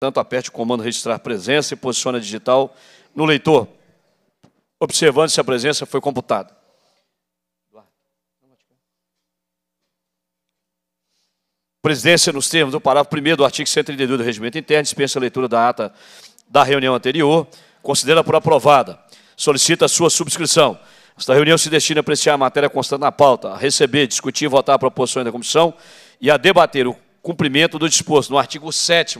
Tanto aperte o comando registrar presença e posiciona digital no leitor, observando se a presença foi computada. Presidência, nos termos do parágrafo 1 do artigo 132 do Regimento Interno, dispensa a leitura da ata da reunião anterior, considera por aprovada. Solicita a sua subscrição. Esta reunião se destina a apreciar a matéria constante na pauta, a receber, discutir e votar proposição da comissão e a debater o cumprimento do disposto no artigo 7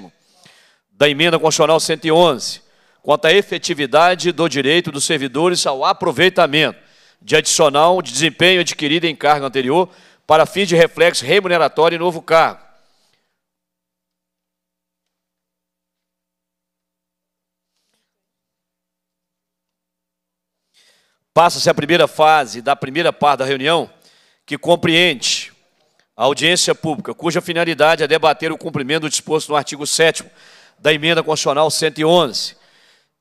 da emenda constitucional 111, quanto à efetividade do direito dos servidores ao aproveitamento de adicional de desempenho adquirido em cargo anterior para fins de reflexo remuneratório e novo cargo. Passa-se a primeira fase da primeira parte da reunião, que compreende a audiência pública, cuja finalidade é debater o cumprimento do disposto no artigo 7 da Emenda Constitucional 111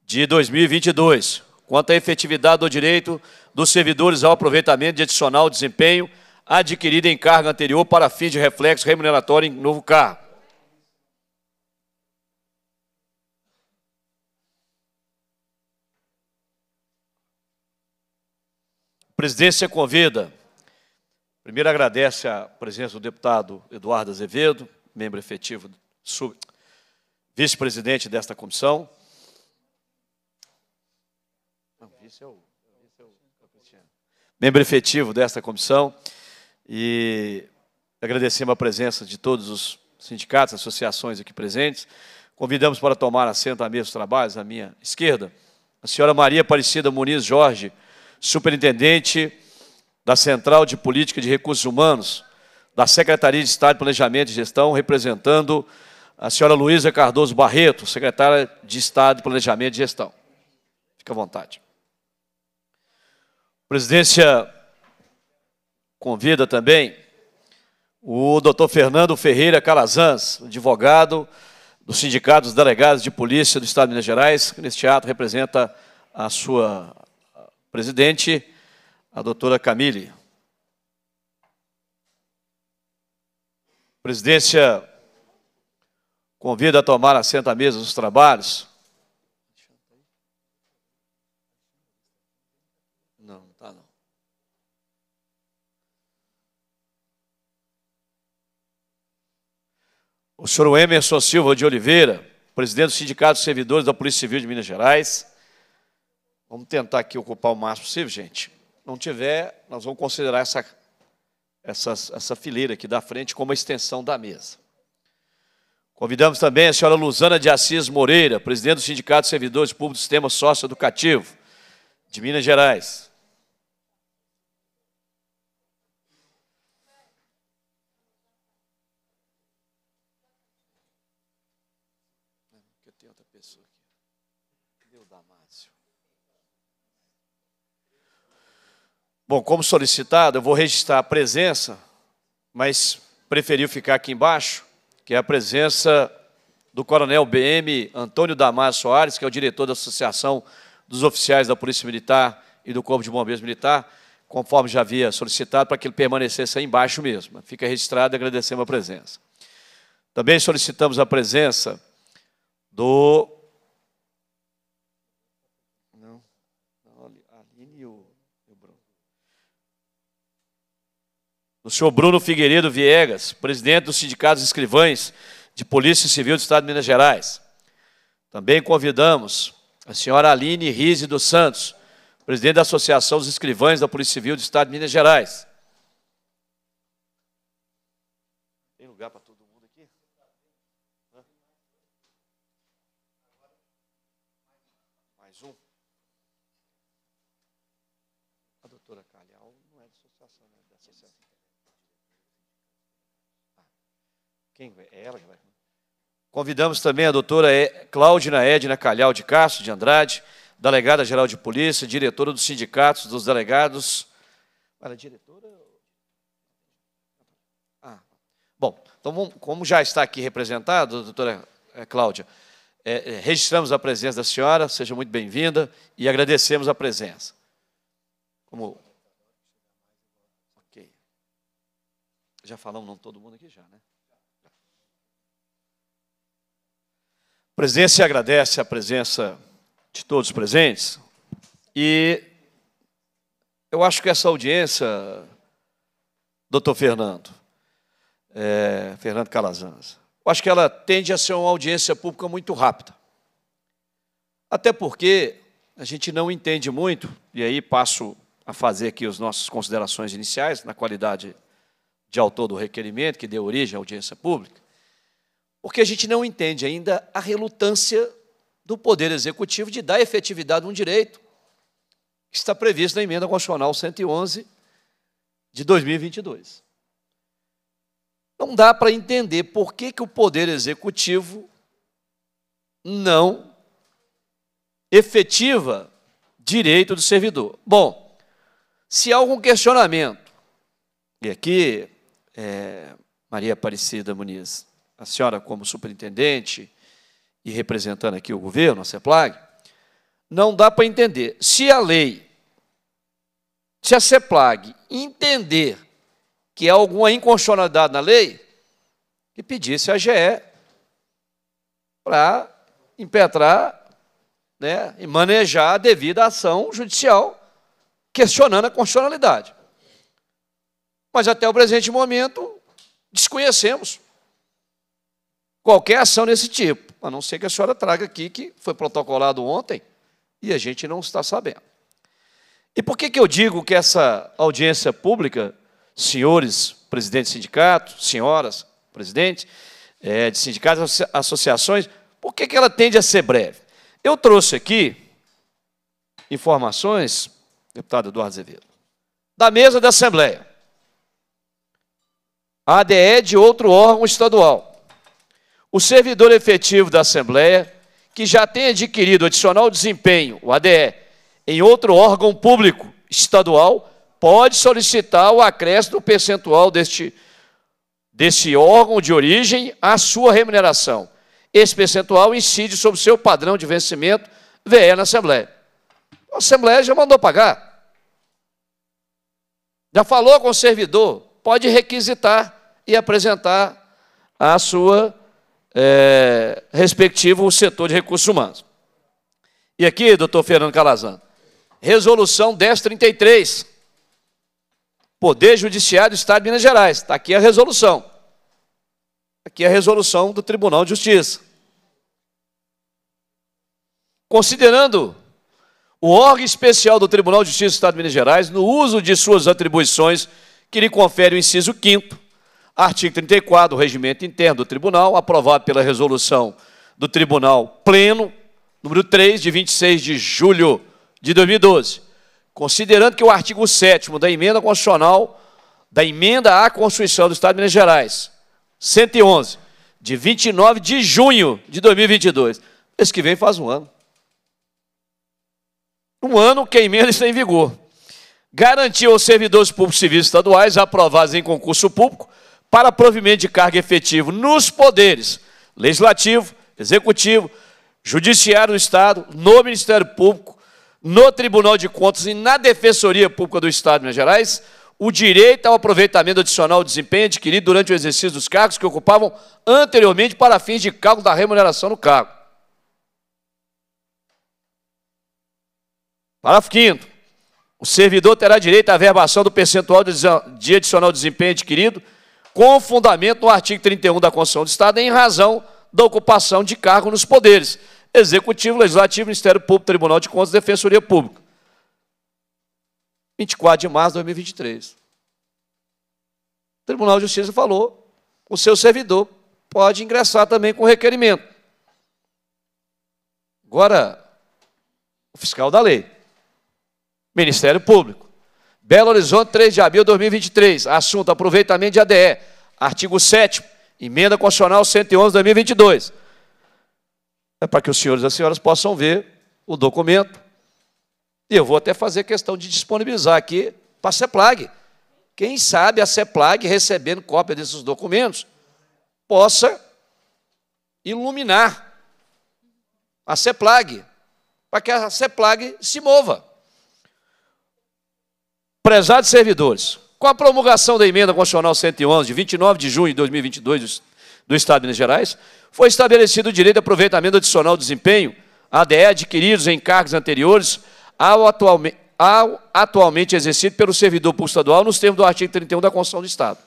de 2022, quanto à efetividade do direito dos servidores ao aproveitamento de adicional desempenho adquirido em cargo anterior para fins de reflexo remuneratório em novo cargo. A presidência convida. Primeiro agradece a presença do deputado Eduardo Azevedo, membro efetivo, sub, vice-presidente desta comissão. Não, é o, é o Membro efetivo desta comissão. E agradecemos a presença de todos os sindicatos, associações aqui presentes. Convidamos para tomar assento à mesa dos trabalhos, à minha esquerda, a senhora Maria Aparecida Muniz Jorge, superintendente da Central de Política de Recursos Humanos, da Secretaria de Estado de Planejamento e Gestão, representando a senhora Luísa Cardoso Barreto, secretária de Estado de Planejamento e Gestão. Fique à vontade. A presidência convida também o doutor Fernando Ferreira Calazans, advogado do Sindicato dos Delegados de Polícia do Estado de Minas Gerais, que neste ato representa a sua presidente, a doutora Camille. Presidência Convido a tomar assento à mesa dos trabalhos. Não, tá não. O senhor Emerson Silva de Oliveira, presidente do Sindicato dos Servidores da Polícia Civil de Minas Gerais. Vamos tentar aqui ocupar o máximo possível, gente. Não tiver, nós vamos considerar essa, essa, essa fileira aqui da frente como a extensão da mesa. Convidamos também a senhora Luzana de Assis Moreira, presidente do Sindicato de Servidores Públicos do Sistema Sócio Educativo de Minas Gerais. Bom, como solicitado, eu vou registrar a presença, mas preferiu ficar aqui embaixo que é a presença do Coronel BM Antônio Damar Soares, que é o diretor da Associação dos Oficiais da Polícia Militar e do Corpo de Bombeiros Militar, conforme já havia solicitado, para que ele permanecesse aí embaixo mesmo. Fica registrado e agradecemos a presença. Também solicitamos a presença do do senhor Bruno Figueiredo Viegas, presidente do Sindicato dos Escrivães de Polícia Civil do Estado de Minas Gerais. Também convidamos a senhora Aline Rize dos Santos, presidente da Associação dos Escrivães da Polícia Civil do Estado de Minas Gerais. Quem é ela que vai Convidamos também a doutora Cláudia Edna Calhau de Castro de Andrade, delegada geral de polícia, diretora dos sindicatos dos delegados. Ela é diretora? Ah, bom, então, como já está aqui representado, doutora eh, Cláudia, é, registramos a presença da senhora, seja muito bem-vinda e agradecemos a presença. Como. Ok. Já falamos não todo mundo aqui, já, né? A presença agradece a presença de todos presentes. E eu acho que essa audiência, doutor Fernando, é, Fernando Calazans, eu acho que ela tende a ser uma audiência pública muito rápida. Até porque a gente não entende muito, e aí passo a fazer aqui as nossas considerações iniciais, na qualidade de autor do requerimento, que deu origem à audiência pública porque a gente não entende ainda a relutância do Poder Executivo de dar efetividade a um direito que está previsto na Emenda Constitucional 111 de 2022. Não dá para entender por que, que o Poder Executivo não efetiva direito do servidor. Bom, se há algum questionamento, e aqui, é, Maria Aparecida Muniz, a senhora como superintendente e representando aqui o governo, a CEPLAG, não dá para entender. Se a lei, se a CEPLAG entender que há alguma inconstitucionalidade na lei, que pedisse a GE para impetrar né, e manejar a devida ação judicial questionando a constitucionalidade. Mas até o presente momento, desconhecemos qualquer ação desse tipo, a não ser que a senhora traga aqui que foi protocolado ontem e a gente não está sabendo. E por que, que eu digo que essa audiência pública, senhores, presidente de sindicato, senhoras, presidente é, eh, de sindicatos, associações, por que, que ela tende a ser breve? Eu trouxe aqui informações, deputado Eduardo Azevedo, da mesa da Assembleia. ADE de outro órgão estadual. O servidor efetivo da Assembleia, que já tem adquirido adicional desempenho, o ADE, em outro órgão público estadual, pode solicitar o acréscimo percentual deste, desse órgão de origem à sua remuneração. Esse percentual incide sobre o seu padrão de vencimento VE na Assembleia. A Assembleia já mandou pagar. Já falou com o servidor, pode requisitar e apresentar a sua é, respectivo ao setor de recursos humanos. E aqui, doutor Fernando Calazan, resolução 1033, Poder Judiciário do Estado de Minas Gerais, está aqui a resolução. Aqui a resolução do Tribunal de Justiça. Considerando o órgão especial do Tribunal de Justiça do Estado de Minas Gerais, no uso de suas atribuições, que lhe confere o inciso 5 Artigo 34 do Regimento Interno do Tribunal, aprovado pela resolução do Tribunal Pleno, número 3, de 26 de julho de 2012. Considerando que o artigo 7 da Emenda Constitucional, da Emenda à Constituição do Estado de Minas Gerais, 111, de 29 de junho de 2022, esse que vem faz um ano. Um ano que a emenda está em vigor. Garantiu aos servidores públicos civis estaduais aprovados em concurso público para provimento de cargo efetivo nos poderes legislativo, executivo, judiciário do Estado, no Ministério Público, no Tribunal de Contas e na Defensoria Pública do Estado de Minas Gerais, o direito ao aproveitamento adicional do desempenho adquirido durante o exercício dos cargos que ocupavam anteriormente para fins de cálculo da remuneração no cargo. Parágrafo 5 o servidor terá direito à verbação do percentual de adicional de desempenho adquirido com fundamento no artigo 31 da Constituição do Estado, em razão da ocupação de cargo nos poderes Executivo, Legislativo, Ministério Público, Tribunal de Contas, Defensoria Pública. 24 de março de 2023. O Tribunal de Justiça falou, o seu servidor pode ingressar também com requerimento. Agora, o fiscal da lei, Ministério Público, Belo Horizonte, 3 de abril de 2023. Assunto: aproveitamento de ADE. Artigo 7, emenda constitucional 111 de 2022. É para que os senhores e as senhoras possam ver o documento. E eu vou até fazer questão de disponibilizar aqui para a CEPLAG. Quem sabe a CEPLAG, recebendo cópia desses documentos, possa iluminar a CEPLAG, para que a CEPLAG se mova. Prezados servidores, com a promulgação da emenda constitucional 111, de 29 de junho de 2022 do Estado de Minas Gerais, foi estabelecido o direito de aproveitamento adicional do desempenho, ADE, adquiridos em cargos anteriores ao, atualme, ao atualmente exercido pelo servidor público estadual nos termos do artigo 31 da Constituição do Estado.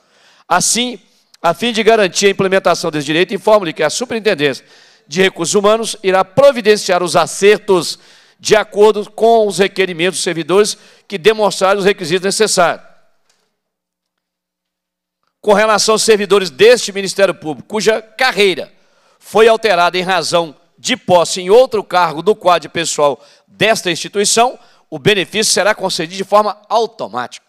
Assim, a fim de garantir a implementação desse direito, informo-lhe que a Superintendência de Recursos Humanos irá providenciar os acertos de acordo com os requerimentos dos servidores que demonstrarem os requisitos necessários. Com relação aos servidores deste Ministério Público, cuja carreira foi alterada em razão de posse em outro cargo do quadro pessoal desta instituição, o benefício será concedido de forma automática.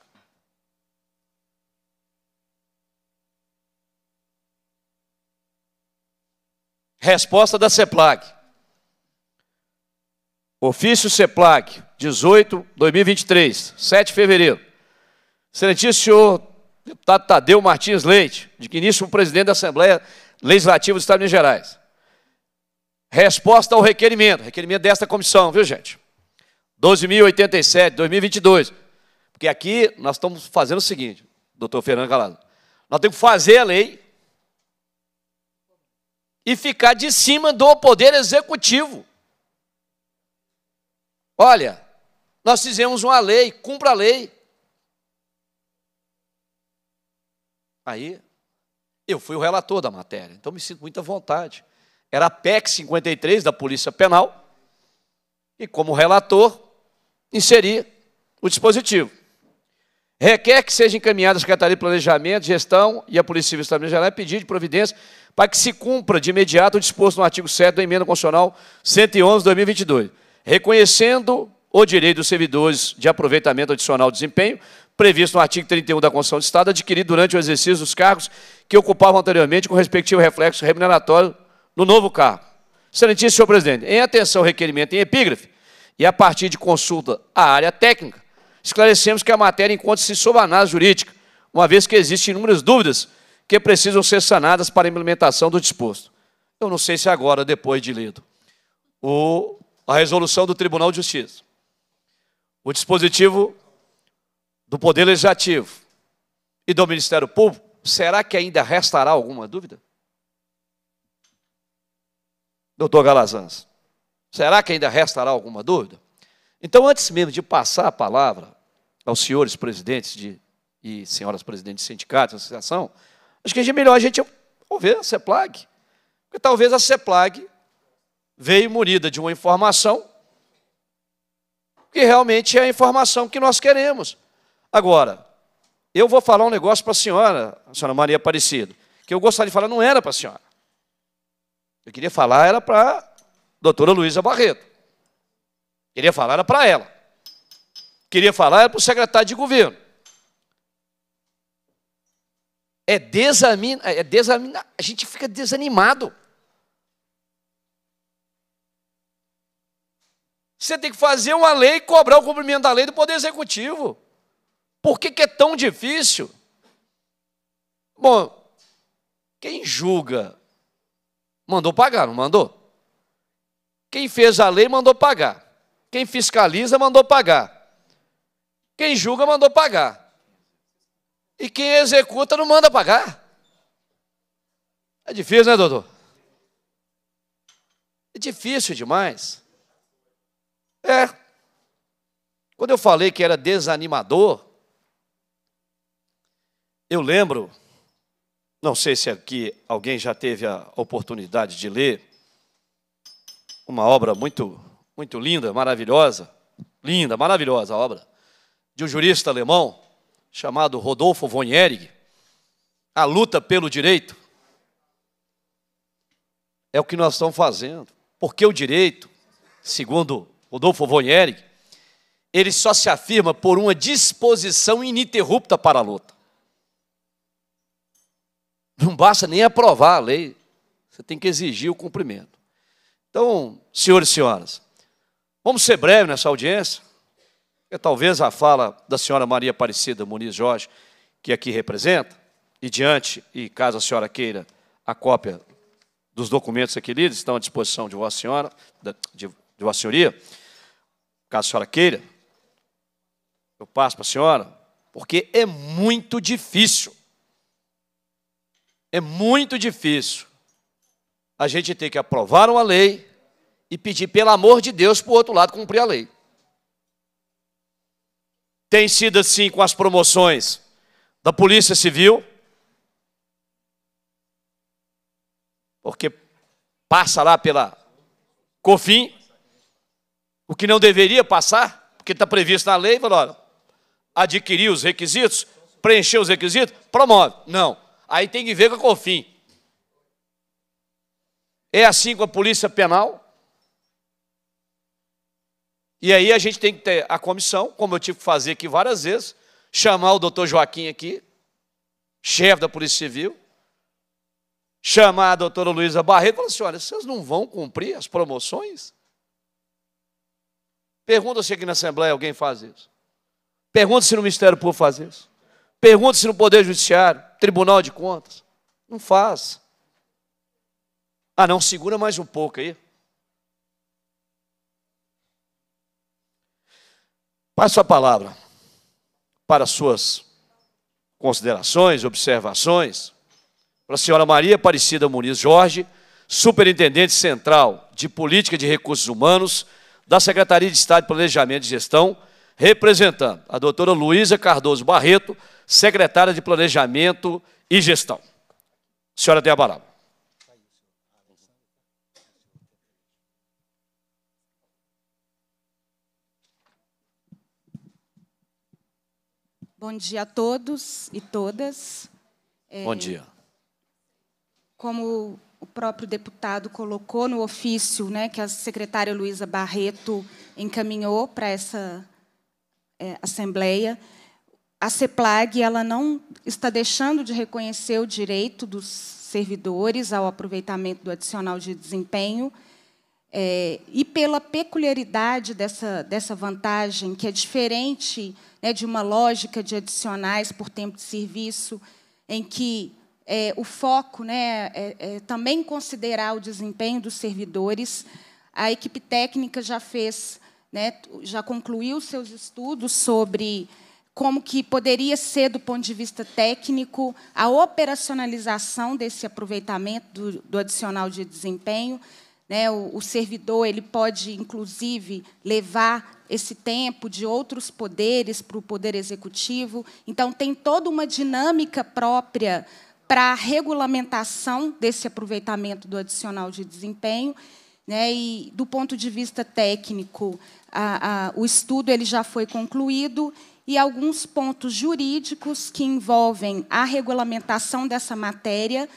Resposta da CEPLAG. Ofício CEPLAC, 18, 2023, 7 de fevereiro. Excelentíssimo senhor deputado Tadeu Martins Leite, digníssimo presidente da Assembleia Legislativa do Estado de Minas Gerais. Resposta ao requerimento, requerimento desta comissão, viu gente? 12.087, 2022. Porque aqui nós estamos fazendo o seguinte, doutor Fernando Calado. Nós temos que fazer a lei e ficar de cima do Poder Executivo. Olha, nós fizemos uma lei, cumpra a lei. Aí, eu fui o relator da matéria, então me sinto muita vontade. Era a PEC 53 da Polícia Penal, e como relator, inseri o dispositivo. Requer que seja encaminhada à Secretaria de Planejamento, Gestão e à Polícia Civil do Estado de Minas Gerais pedido de providência para que se cumpra de imediato o disposto no artigo 7 da Emenda Constitucional 111 2022 reconhecendo o direito dos servidores de aproveitamento adicional de desempenho, previsto no artigo 31 da Constituição do Estado, adquirido durante o exercício dos cargos que ocupavam anteriormente com respectivo reflexo remuneratório no novo cargo. Excelentíssimo senhor presidente, em atenção ao requerimento em epígrafe e a partir de consulta à área técnica, esclarecemos que a matéria encontra-se sob análise jurídica, uma vez que existem inúmeras dúvidas que precisam ser sanadas para a implementação do disposto. Eu não sei se agora, depois de lido, o a resolução do Tribunal de Justiça, o dispositivo do Poder Legislativo e do Ministério Público, será que ainda restará alguma dúvida? Doutor Galazans, será que ainda restará alguma dúvida? Então, antes mesmo de passar a palavra aos senhores presidentes de, e senhoras presidentes de sindicatos, associação, acho que é melhor a gente ouvir a CEPLAG, porque talvez a CEPLAG veio munida de uma informação que realmente é a informação que nós queremos. Agora, eu vou falar um negócio para a senhora, a senhora Maria Aparecido, que eu gostaria de falar, não era para a senhora. Eu queria falar, era para a doutora Luísa Barreto. Queria falar, era para ela. Queria falar, era para o secretário de governo. É desamina, é desamina, a gente fica desanimado. Você tem que fazer uma lei e cobrar o cumprimento da lei do Poder Executivo. Por que, que é tão difícil? Bom, quem julga mandou pagar, não mandou? Quem fez a lei mandou pagar. Quem fiscaliza mandou pagar. Quem julga mandou pagar. E quem executa não manda pagar. É difícil, né, doutor? É difícil demais. É. Quando eu falei que era desanimador, eu lembro, não sei se aqui alguém já teve a oportunidade de ler, uma obra muito, muito linda, maravilhosa, linda, maravilhosa a obra, de um jurista alemão chamado Rodolfo von Erich, A Luta pelo Direito. É o que nós estamos fazendo, porque o direito, segundo Rodolfo Vonieri, ele só se afirma por uma disposição ininterrupta para a luta. Não basta nem aprovar a lei, você tem que exigir o cumprimento. Então, senhores e senhoras, vamos ser breves nessa audiência, É talvez a fala da senhora Maria Aparecida Muniz Jorge, que aqui representa, e diante, e caso a senhora queira, a cópia dos documentos aqui lidos estão à disposição de Vossa Senhora, de, de Vossa Senhoria. Caso a senhora queira, eu passo para a senhora, porque é muito difícil. É muito difícil a gente ter que aprovar uma lei e pedir, pelo amor de Deus, para o outro lado cumprir a lei. Tem sido assim com as promoções da Polícia Civil, porque passa lá pela COFIN, o que não deveria passar, porque está previsto na lei, falou, olha, adquirir os requisitos, preencher os requisitos, promove. Não. Aí tem que ver com a COFIN. É assim com a Polícia Penal. E aí a gente tem que ter a comissão, como eu tive que fazer aqui várias vezes, chamar o doutor Joaquim aqui, chefe da Polícia Civil, chamar a doutora Luísa Barreto e falar assim, olha, vocês não vão cumprir as promoções? Pergunta se aqui na Assembleia alguém faz isso. Pergunta se no Ministério Público faz isso. Pergunta se no Poder Judiciário, Tribunal de Contas. Não faz. Ah, não, segura mais um pouco aí. Passo a palavra para suas considerações, observações, para a senhora Maria Aparecida Muniz Jorge, Superintendente Central de Política de Recursos Humanos da Secretaria de Estado de Planejamento e Gestão, representando a doutora Luísa Cardoso Barreto, secretária de Planejamento e Gestão. senhora tem a palavra. Bom dia a todos e todas. Bom é, dia. Como o próprio deputado colocou no ofício né, que a secretária Luísa Barreto encaminhou para essa é, Assembleia. A CEPLAG ela não está deixando de reconhecer o direito dos servidores ao aproveitamento do adicional de desempenho, é, e pela peculiaridade dessa, dessa vantagem, que é diferente né, de uma lógica de adicionais por tempo de serviço, em que é, o foco, né, é, é, também considerar o desempenho dos servidores. A equipe técnica já fez, né, já concluiu seus estudos sobre como que poderia ser, do ponto de vista técnico, a operacionalização desse aproveitamento do, do adicional de desempenho. Né, o, o servidor ele pode, inclusive, levar esse tempo de outros poderes para o poder executivo. Então, tem toda uma dinâmica própria para a regulamentação desse aproveitamento do adicional de desempenho. Né, e, do ponto de vista técnico, a, a, o estudo ele já foi concluído e alguns pontos jurídicos que envolvem a regulamentação dessa matéria,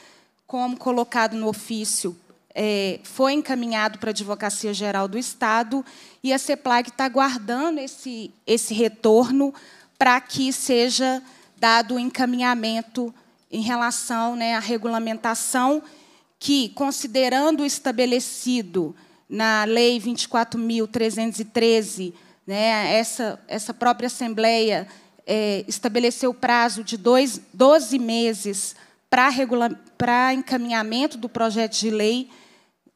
como colocado no ofício, é, foi encaminhado para a Advocacia Geral do Estado e a CEPLAG está aguardando esse, esse retorno para que seja dado o encaminhamento em relação né, à regulamentação que, considerando o estabelecido na Lei 24.313, né, essa, essa própria Assembleia é, estabeleceu o prazo de dois, 12 meses para encaminhamento do projeto de lei,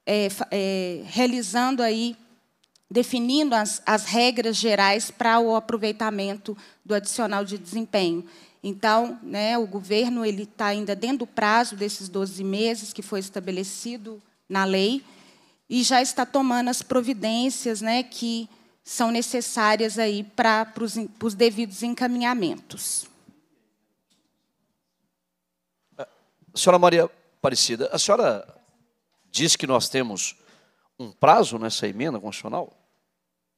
é, é, realizando aí, definindo as, as regras gerais para o aproveitamento do adicional de desempenho. Então, né, o governo ele está ainda dentro do prazo desses 12 meses que foi estabelecido na lei e já está tomando as providências né, que são necessárias para os devidos encaminhamentos. Senhora Maria Aparecida, a senhora diz que nós temos um prazo nessa emenda constitucional?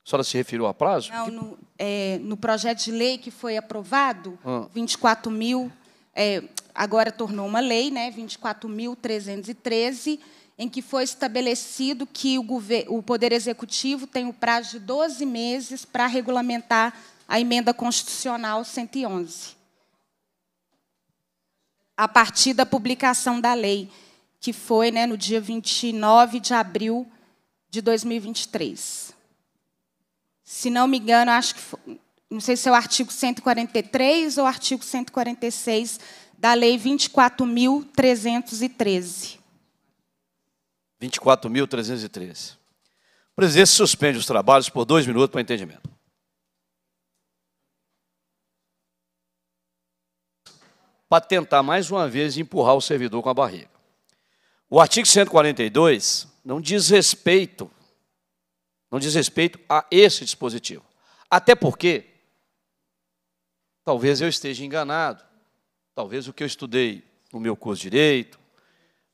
A senhora se referiu a prazo? Não, no, é, no projeto de lei que foi aprovado, ah. 24 mil, é, agora tornou uma lei, né, 24.313, em que foi estabelecido que o, o Poder Executivo tem o prazo de 12 meses para regulamentar a emenda constitucional 111. A partir da publicação da lei, que foi né, no dia 29 de abril de 2023 se não me engano, acho que foi, não sei se é o artigo 143 ou artigo 146 da Lei 24.313. 24.313. O presidente suspende os trabalhos por dois minutos para entendimento. Para tentar mais uma vez empurrar o servidor com a barriga. O artigo 142 não diz respeito não diz respeito a esse dispositivo. Até porque, talvez eu esteja enganado, talvez o que eu estudei no meu curso de direito,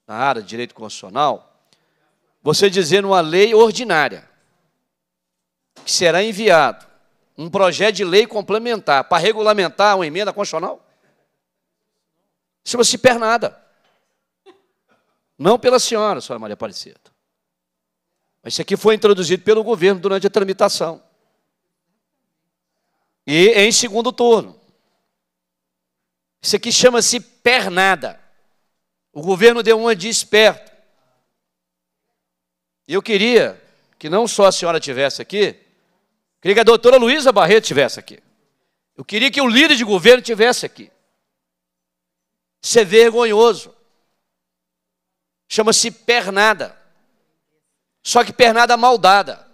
na área de direito constitucional, você dizer numa lei ordinária que será enviado um projeto de lei complementar para regulamentar uma emenda constitucional? Se você se perde nada. Não pela senhora, senhora Maria Aparecida. Mas isso aqui foi introduzido pelo governo durante a tramitação. E em segundo turno. Isso aqui chama-se pernada. O governo deu uma de esperto. Eu queria que não só a senhora tivesse aqui, queria que a doutora Luísa Barreto tivesse aqui. Eu queria que o líder de governo tivesse aqui. Isso é vergonhoso. Chama-se pernada. Só que pernada maldada.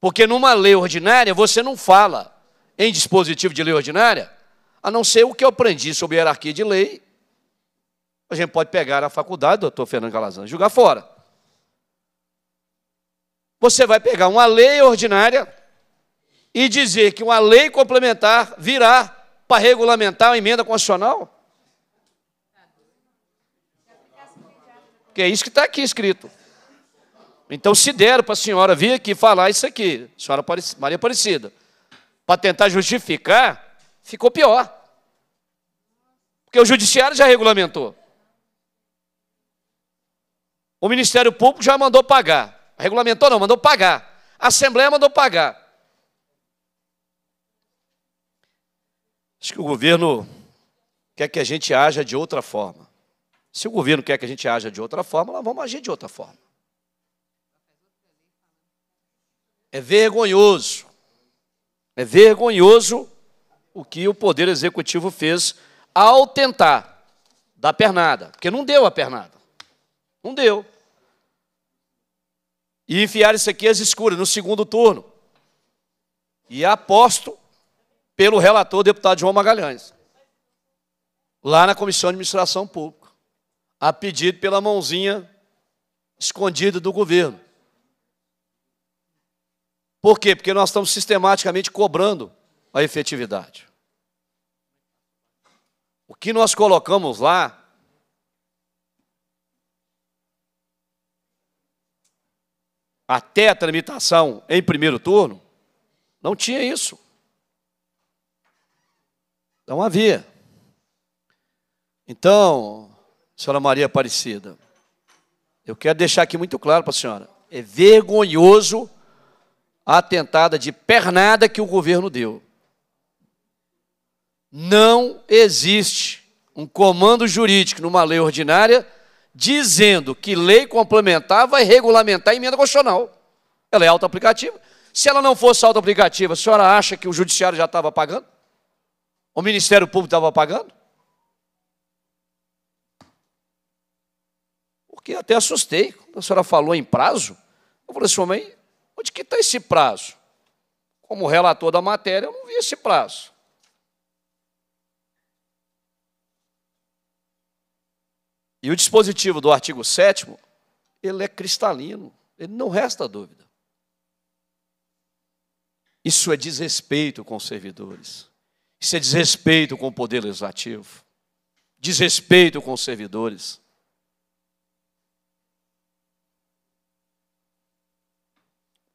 Porque numa lei ordinária você não fala em dispositivo de lei ordinária, a não ser o que eu aprendi sobre hierarquia de lei. A gente pode pegar a faculdade, doutor Fernando e jogar fora. Você vai pegar uma lei ordinária e dizer que uma lei complementar virá para regulamentar a emenda constitucional? Que é isso que está aqui escrito. Então, se deram para a senhora vir aqui falar isso aqui, senhora Maria Aparecida, para tentar justificar, ficou pior. Porque o judiciário já regulamentou. O Ministério Público já mandou pagar. Regulamentou não, mandou pagar. A Assembleia mandou pagar. Acho que o governo quer que a gente haja de outra forma. Se o governo quer que a gente haja de outra forma, nós vamos agir de outra forma. É vergonhoso. É vergonhoso o que o Poder Executivo fez ao tentar dar pernada, porque não deu a pernada. Não deu. E enfiar isso aqui às escuras, no segundo turno. E aposto pelo relator, deputado João Magalhães, lá na Comissão de Administração Pública, a pedido pela mãozinha escondida do governo. Por quê? Porque nós estamos sistematicamente cobrando a efetividade. O que nós colocamos lá até a tramitação em primeiro turno, não tinha isso. Não havia. Então, senhora Maria Aparecida, eu quero deixar aqui muito claro para a senhora: é vergonhoso a atentada de pernada que o governo deu. Não existe um comando jurídico numa lei ordinária dizendo que lei complementar vai regulamentar a emenda constitucional. Ela é auto-aplicativa. Se ela não fosse auto-aplicativa, a senhora acha que o judiciário já estava pagando? O Ministério Público estava pagando? Porque até assustei quando a senhora falou em prazo. Eu falei assim, homem, Onde que está esse prazo? Como relator da matéria, eu não vi esse prazo. E o dispositivo do artigo 7 ele é cristalino, ele não resta dúvida. Isso é desrespeito com os servidores. Isso é desrespeito com o poder legislativo. Desrespeito com os servidores.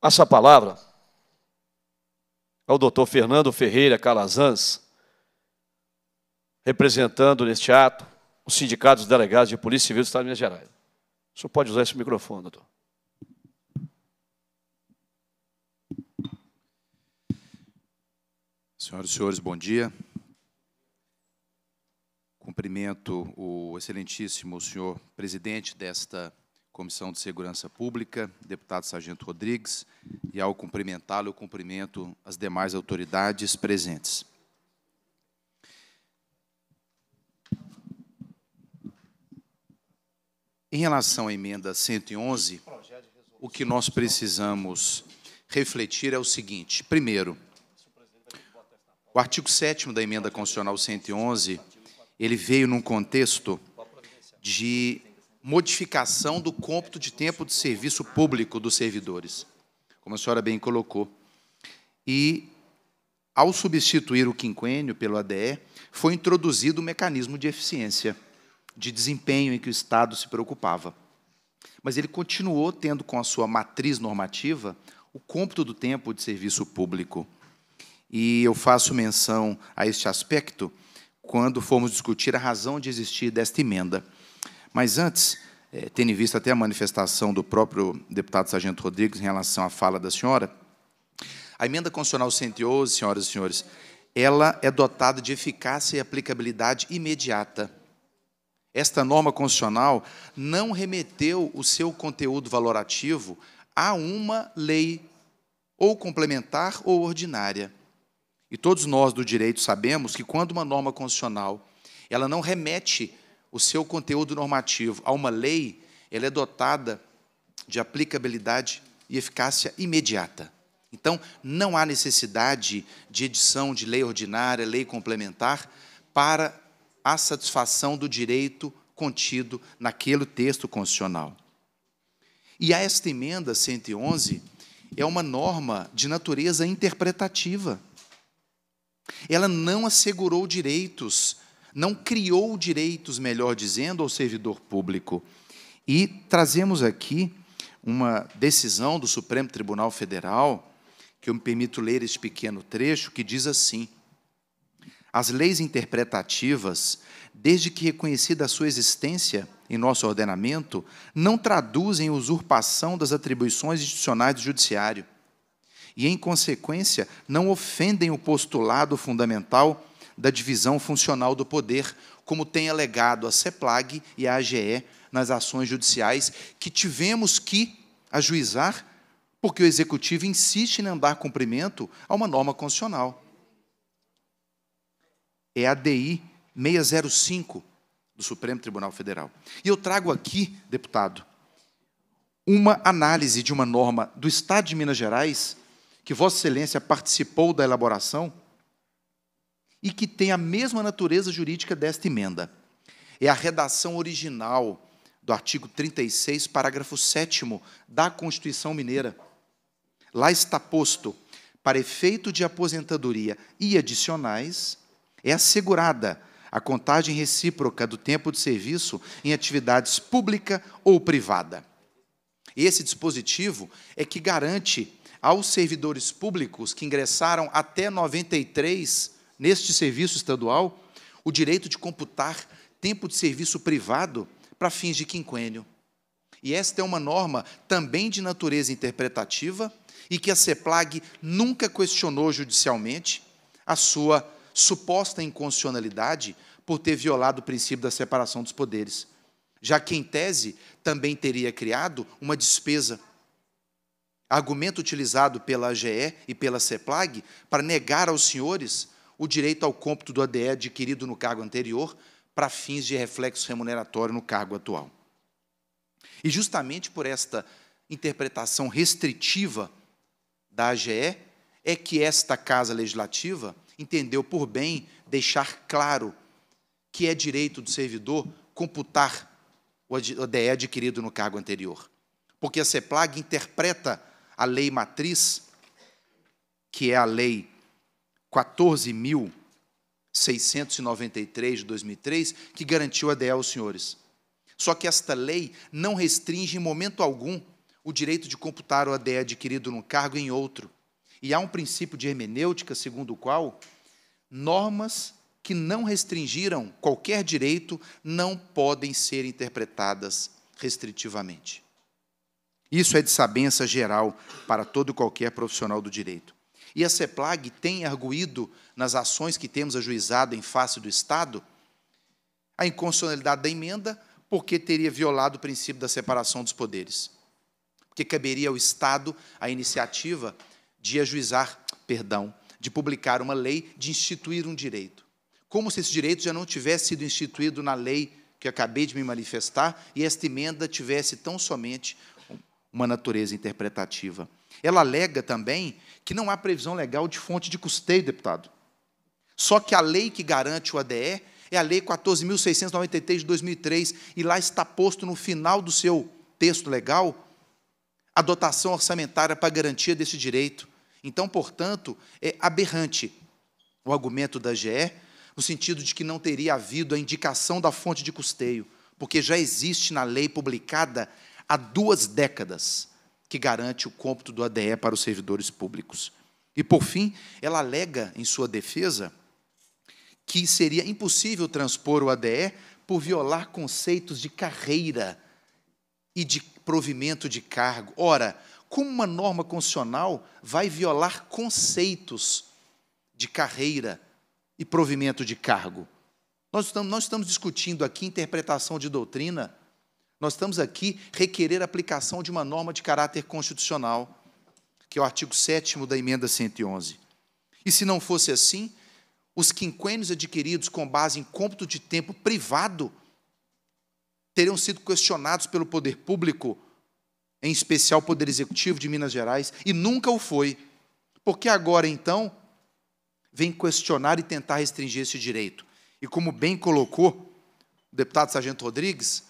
Essa palavra ao é doutor Fernando Ferreira Calazans, representando neste ato os sindicatos delegados de Polícia Civil do Estado de Minas Gerais. O senhor pode usar esse microfone, doutor. Senhoras e senhores, bom dia. Cumprimento o excelentíssimo senhor presidente desta Comissão de Segurança Pública, deputado Sargento Rodrigues, e ao cumprimentá-lo, eu cumprimento as demais autoridades presentes. Em relação à emenda 111, o que nós precisamos refletir é o seguinte: primeiro, o artigo 7 da emenda constitucional 111, ele veio num contexto de modificação do cômputo de tempo de serviço público dos servidores, como a senhora bem colocou. E, ao substituir o quinquênio pelo ADE, foi introduzido o mecanismo de eficiência, de desempenho em que o Estado se preocupava. Mas ele continuou tendo com a sua matriz normativa o cômputo do tempo de serviço público. E eu faço menção a este aspecto quando formos discutir a razão de existir desta emenda. Mas antes, é, tendo em vista até a manifestação do próprio deputado Sargento Rodrigues em relação à fala da senhora, a emenda constitucional 111, senhoras e senhores, ela é dotada de eficácia e aplicabilidade imediata. Esta norma constitucional não remeteu o seu conteúdo valorativo a uma lei, ou complementar ou ordinária. E todos nós do direito sabemos que quando uma norma constitucional ela não remete o seu conteúdo normativo a uma lei, ela é dotada de aplicabilidade e eficácia imediata. Então, não há necessidade de edição de lei ordinária, lei complementar, para a satisfação do direito contido naquele texto constitucional. E a esta emenda 111 é uma norma de natureza interpretativa. Ela não assegurou direitos não criou direitos, melhor dizendo, ao servidor público. E trazemos aqui uma decisão do Supremo Tribunal Federal, que eu me permito ler esse pequeno trecho, que diz assim: As leis interpretativas, desde que reconhecida a sua existência em nosso ordenamento, não traduzem usurpação das atribuições institucionais do Judiciário e, em consequência, não ofendem o postulado fundamental da divisão funcional do poder, como tem alegado a CEPLAG e a AGE nas ações judiciais que tivemos que ajuizar, porque o executivo insiste em não dar cumprimento a uma norma constitucional. É a DI 605 do Supremo Tribunal Federal. E eu trago aqui, deputado, uma análise de uma norma do Estado de Minas Gerais, que Vossa Excelência participou da elaboração, e que tem a mesma natureza jurídica desta emenda. É a redação original do artigo 36, parágrafo 7 da Constituição Mineira. Lá está posto: para efeito de aposentadoria e adicionais, é assegurada a contagem recíproca do tempo de serviço em atividades pública ou privada. Esse dispositivo é que garante aos servidores públicos que ingressaram até 93 neste serviço estadual o direito de computar tempo de serviço privado para fins de quinquênio. E esta é uma norma também de natureza interpretativa e que a CEPLAG nunca questionou judicialmente a sua suposta inconstitucionalidade por ter violado o princípio da separação dos poderes, já que, em tese, também teria criado uma despesa. Argumento utilizado pela AGE e pela CEPLAG para negar aos senhores o direito ao cômputo do ADE adquirido no cargo anterior para fins de reflexo remuneratório no cargo atual. E justamente por esta interpretação restritiva da AGE é que esta Casa Legislativa entendeu por bem deixar claro que é direito do servidor computar o ADE adquirido no cargo anterior. Porque a CEPLAG interpreta a lei matriz, que é a lei 14.693 de 2003, que garantiu a DE aos senhores. Só que esta lei não restringe em momento algum o direito de computar o ADE adquirido num cargo em outro. E há um princípio de hermenêutica segundo o qual normas que não restringiram qualquer direito não podem ser interpretadas restritivamente. Isso é de sabença geral para todo e qualquer profissional do direito. E a CEPLAG tem arguído nas ações que temos ajuizado em face do Estado a inconstitucionalidade da emenda, porque teria violado o princípio da separação dos poderes. Porque caberia ao Estado a iniciativa de ajuizar, perdão, de publicar uma lei, de instituir um direito. Como se esse direito já não tivesse sido instituído na lei que acabei de me manifestar e esta emenda tivesse tão somente uma natureza interpretativa. Ela alega também que não há previsão legal de fonte de custeio, deputado. Só que a lei que garante o ADE é a Lei 14.693 de 2003, e lá está posto no final do seu texto legal a dotação orçamentária para garantia desse direito. Então, portanto, é aberrante o argumento da GE, no sentido de que não teria havido a indicação da fonte de custeio, porque já existe na lei publicada há duas décadas que garante o cômputo do ADE para os servidores públicos. E, por fim, ela alega em sua defesa que seria impossível transpor o ADE por violar conceitos de carreira e de provimento de cargo. Ora, como uma norma constitucional vai violar conceitos de carreira e provimento de cargo? Nós estamos, nós estamos discutindo aqui interpretação de doutrina nós estamos aqui requerer a aplicação de uma norma de caráter constitucional, que é o artigo 7 da emenda 111. E se não fosse assim, os quinquênios adquiridos com base em cômputo de tempo privado teriam sido questionados pelo poder público, em especial o Poder Executivo de Minas Gerais, e nunca o foi. Porque agora, então, vem questionar e tentar restringir esse direito. E como bem colocou o deputado Sargento Rodrigues,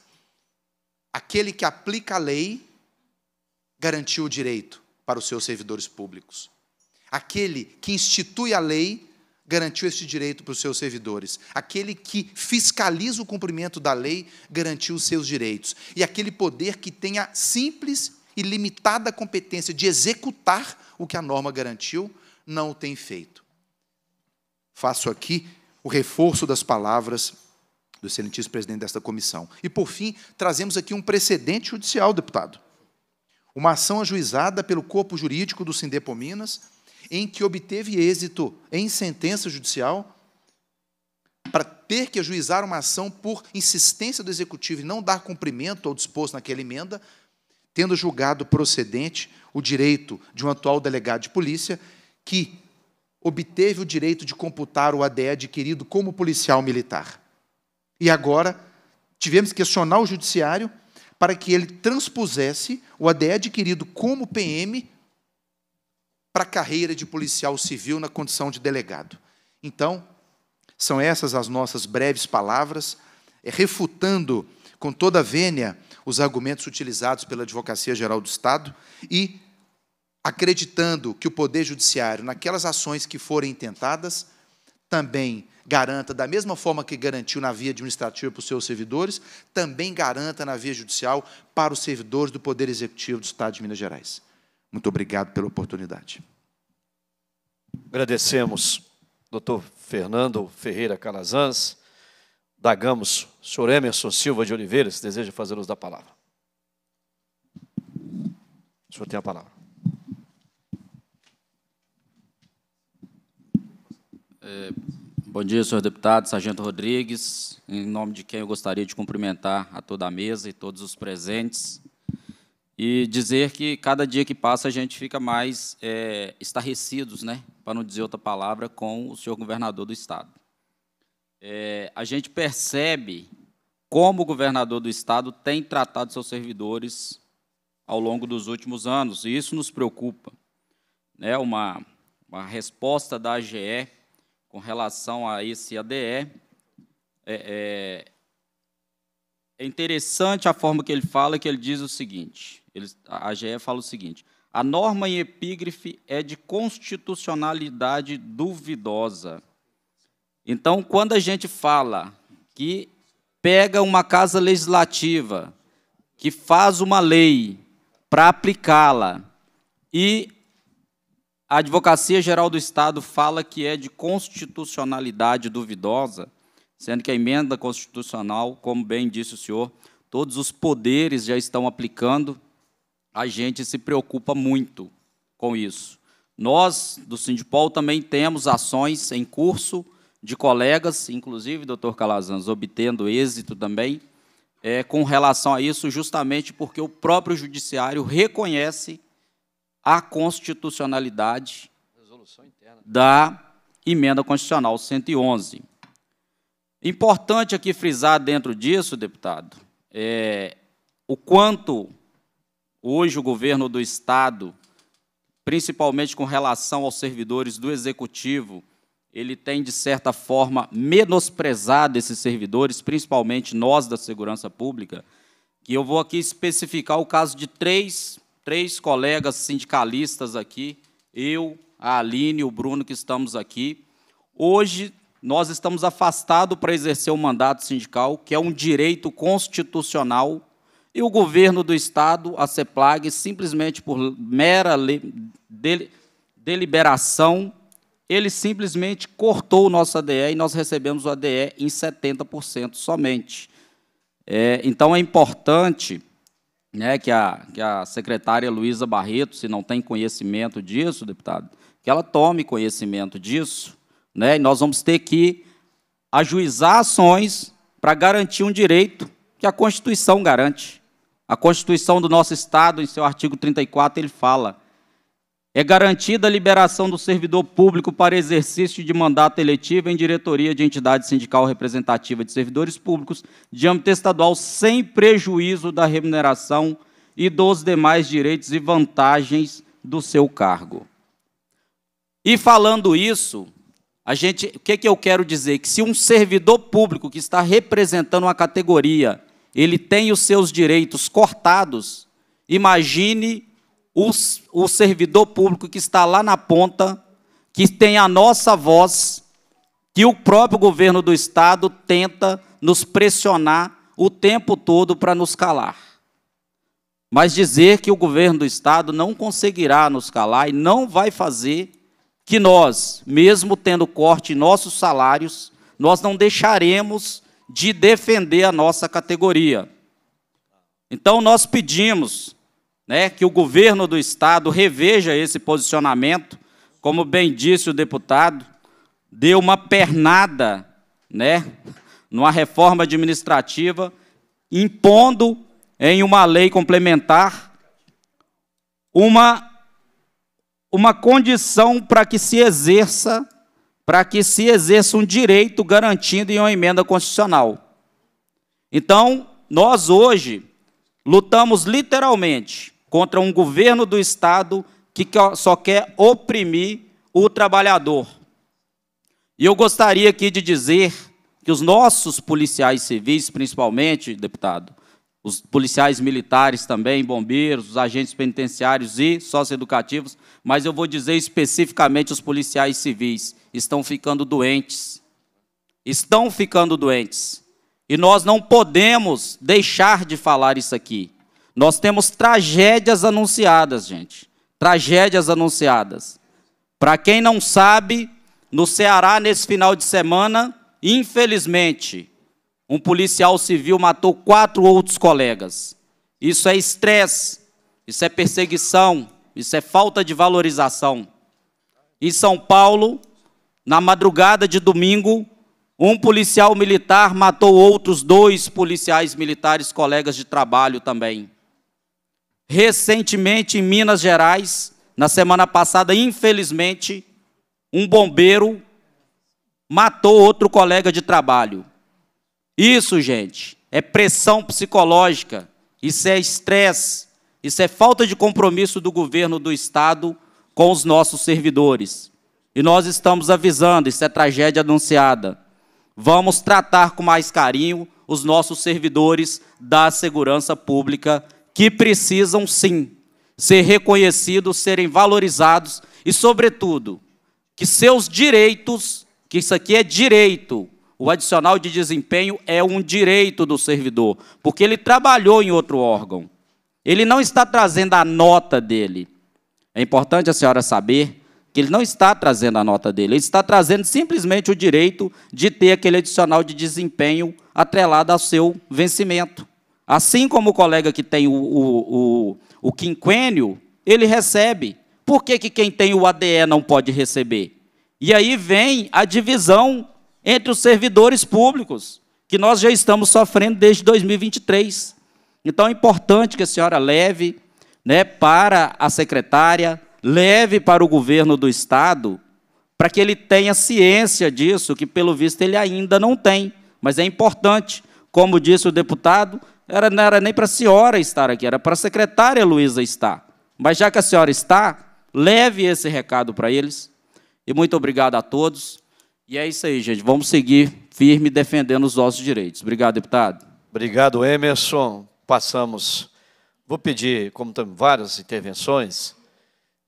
aquele que aplica a lei garantiu o direito para os seus servidores públicos. Aquele que institui a lei garantiu este direito para os seus servidores. Aquele que fiscaliza o cumprimento da lei garantiu os seus direitos. E aquele poder que tem a simples e limitada competência de executar o que a norma garantiu, não o tem feito. Faço aqui o reforço das palavras do excelentíssimo presidente desta comissão. E, por fim, trazemos aqui um precedente judicial, deputado. Uma ação ajuizada pelo corpo jurídico do Sindepo Minas, em que obteve êxito em sentença judicial para ter que ajuizar uma ação por insistência do executivo e não dar cumprimento ao disposto naquela emenda, tendo julgado procedente o direito de um atual delegado de polícia que obteve o direito de computar o ADE adquirido como policial militar. E agora tivemos que acionar o judiciário para que ele transpusesse o ADE adquirido como PM para a carreira de policial civil na condição de delegado. Então, são essas as nossas breves palavras, eh, refutando com toda a vênia os argumentos utilizados pela Advocacia Geral do Estado e acreditando que o Poder Judiciário, naquelas ações que forem tentadas também garanta, da mesma forma que garantiu na via administrativa para os seus servidores, também garanta na via judicial para os servidores do Poder Executivo do Estado de Minas Gerais. Muito obrigado pela oportunidade. Agradecemos, doutor Fernando Ferreira Calazans. Dagamos, senhor Emerson Silva de Oliveira, se deseja fazer uso da palavra. O senhor tem a palavra. É, Bom dia, senhor deputado, Sargento Rodrigues. Em nome de quem eu gostaria de cumprimentar a toda a mesa e todos os presentes. E dizer que cada dia que passa a gente fica mais é, estarrecidos, né, para não dizer outra palavra, com o senhor governador do Estado. É, a gente percebe como o governador do Estado tem tratado seus servidores ao longo dos últimos anos, e isso nos preocupa. Né, uma, uma resposta da AGE com relação a esse ADE. É, é, é, interessante a forma que ele fala, que ele diz o seguinte, ele, a AGE fala o seguinte, a norma em epígrafe é de constitucionalidade duvidosa. Então, quando a gente fala que pega uma casa legislativa, que faz uma lei para aplicá-la, e a Advocacia Geral do Estado fala que é de constitucionalidade duvidosa, sendo que a emenda constitucional, como bem disse o senhor, todos os poderes já estão aplicando, a gente se preocupa muito com isso. Nós, do Sindipol, também temos ações em curso de colegas, inclusive, doutor Calazans, obtendo êxito também, é, com relação a isso, justamente porque o próprio Judiciário reconhece a constitucionalidade da emenda constitucional 111. Importante aqui frisar dentro disso, deputado, é, o quanto hoje o governo do Estado, principalmente com relação aos servidores do Executivo, ele tem, de certa forma, menosprezado esses servidores, principalmente nós da segurança pública, que eu vou aqui especificar o caso de três três colegas sindicalistas aqui, eu, a Aline e o Bruno, que estamos aqui. Hoje, nós estamos afastados para exercer o mandato sindical, que é um direito constitucional, e o governo do Estado, a CEPLAG, simplesmente por mera deliberação, ele simplesmente cortou o nosso ADE e nós recebemos o ADE em 70% somente. É, então, é importante né, que, a, que a secretária Luísa Barreto, se não tem conhecimento disso, deputado, que ela tome conhecimento disso. Né, e nós vamos ter que ajuizar ações para garantir um direito que a Constituição garante. A Constituição do nosso Estado, em seu artigo 34, ele fala é garantida a liberação do servidor público para exercício de mandato eletivo em diretoria de entidade sindical representativa de servidores públicos de âmbito estadual, sem prejuízo da remuneração e dos demais direitos e vantagens do seu cargo. E falando isso, a gente, o que, que eu quero dizer? Que se um servidor público que está representando uma categoria, ele tem os seus direitos cortados, imagine o servidor público que está lá na ponta, que tem a nossa voz, que o próprio governo do Estado tenta nos pressionar o tempo todo para nos calar. Mas dizer que o governo do Estado não conseguirá nos calar e não vai fazer que nós, mesmo tendo corte em nossos salários, nós não deixaremos de defender a nossa categoria. Então, nós pedimos né, que o governo do Estado reveja esse posicionamento, como bem disse o deputado, deu uma pernada né, numa reforma administrativa, impondo em uma lei complementar uma, uma condição para que se exerça para que se exerça um direito garantido em uma emenda constitucional. Então, nós hoje lutamos literalmente contra um governo do Estado que só quer oprimir o trabalhador. E eu gostaria aqui de dizer que os nossos policiais civis, principalmente, deputado, os policiais militares também, bombeiros, os agentes penitenciários e socioeducativos, mas eu vou dizer especificamente os policiais civis, estão ficando doentes. Estão ficando doentes. E nós não podemos deixar de falar isso aqui. Nós temos tragédias anunciadas, gente. Tragédias anunciadas. Para quem não sabe, no Ceará, nesse final de semana, infelizmente, um policial civil matou quatro outros colegas. Isso é estresse, isso é perseguição, isso é falta de valorização. Em São Paulo, na madrugada de domingo, um policial militar matou outros dois policiais militares, colegas de trabalho também. Recentemente, em Minas Gerais, na semana passada, infelizmente, um bombeiro matou outro colega de trabalho. Isso, gente, é pressão psicológica, isso é estresse, isso é falta de compromisso do governo do Estado com os nossos servidores. E nós estamos avisando, isso é tragédia anunciada. Vamos tratar com mais carinho os nossos servidores da segurança pública que precisam sim ser reconhecidos, serem valorizados e, sobretudo, que seus direitos, que isso aqui é direito, o adicional de desempenho é um direito do servidor, porque ele trabalhou em outro órgão. Ele não está trazendo a nota dele. É importante a senhora saber que ele não está trazendo a nota dele, ele está trazendo simplesmente o direito de ter aquele adicional de desempenho atrelado ao seu vencimento. Assim como o colega que tem o, o, o, o quinquênio, ele recebe. Por que, que quem tem o ADE não pode receber? E aí vem a divisão entre os servidores públicos, que nós já estamos sofrendo desde 2023. Então é importante que a senhora leve né, para a secretária, leve para o governo do Estado, para que ele tenha ciência disso, que pelo visto ele ainda não tem. Mas é importante, como disse o deputado, era, não era nem para a senhora estar aqui, era para a secretária Luísa estar. Mas já que a senhora está, leve esse recado para eles. E muito obrigado a todos. E é isso aí, gente. Vamos seguir firme defendendo os nossos direitos. Obrigado, deputado. Obrigado, Emerson. Passamos. Vou pedir, como tem várias intervenções,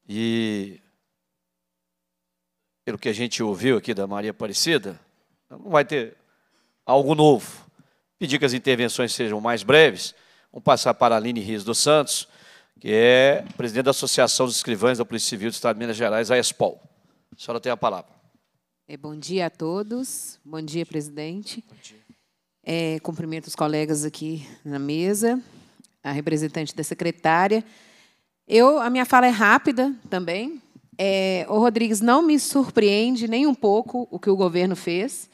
e pelo que a gente ouviu aqui da Maria Aparecida, não vai ter algo novo pedir que as intervenções sejam mais breves. Vamos passar para a Aline Rios dos Santos, que é presidente da Associação dos Escrivães da Polícia Civil do Estado de Minas Gerais, a ESPOL. A senhora tem a palavra. É, bom dia a todos. Bom dia, presidente. Bom dia. É, cumprimento os colegas aqui na mesa, a representante da secretária. Eu, a minha fala é rápida também. É, o Rodrigues não me surpreende nem um pouco o que o governo fez.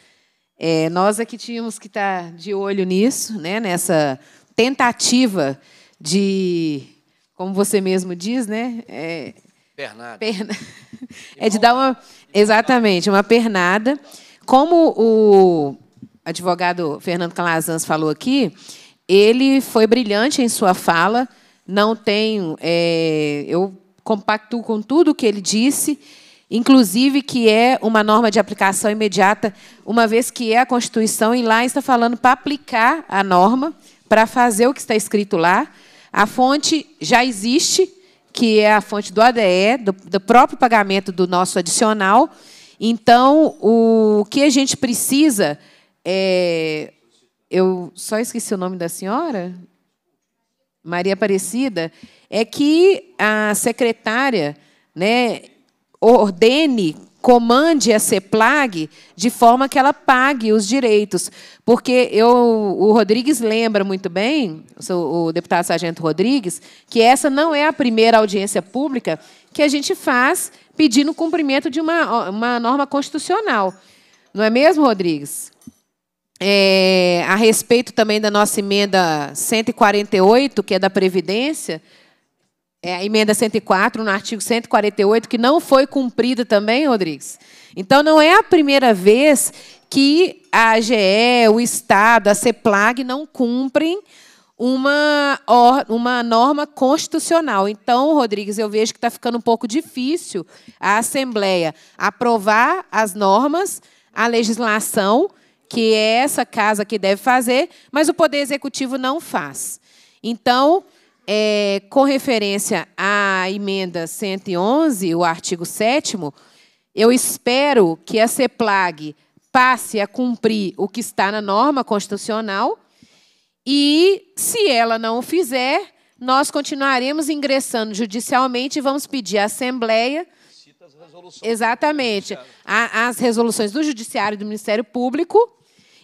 É, nós aqui é tínhamos que estar tá de olho nisso, né, nessa tentativa de, como você mesmo diz, né, é, pernada. Perna... É de dar uma, exatamente, uma pernada. Como o advogado Fernando Calazans falou aqui, ele foi brilhante em sua fala. Não tenho, é, eu compactuo com tudo o que ele disse inclusive que é uma norma de aplicação imediata, uma vez que é a Constituição, e lá está falando para aplicar a norma, para fazer o que está escrito lá. A fonte já existe, que é a fonte do ADE, do, do próprio pagamento do nosso adicional. Então, o que a gente precisa é. Eu só esqueci o nome da senhora? Maria Aparecida. É que a secretária né, ordene, comande a plague de forma que ela pague os direitos. Porque eu, o Rodrigues lembra muito bem, o deputado Sargento Rodrigues, que essa não é a primeira audiência pública que a gente faz pedindo o cumprimento de uma, uma norma constitucional. Não é mesmo, Rodrigues? É, a respeito também da nossa emenda 148, que é da Previdência, é a emenda 104, no artigo 148, que não foi cumprida também, Rodrigues. Então, não é a primeira vez que a AGE, o Estado, a CEPLAG não cumprem uma, uma norma constitucional. Então, Rodrigues, eu vejo que está ficando um pouco difícil a Assembleia aprovar as normas, a legislação, que é essa casa que deve fazer, mas o Poder Executivo não faz. Então, é, com referência à emenda 111, o artigo 7 eu espero que a CEPLAG passe a cumprir o que está na norma constitucional e, se ela não o fizer, nós continuaremos ingressando judicialmente e vamos pedir à Assembleia Cita as resoluções exatamente a, as resoluções do Judiciário e do Ministério Público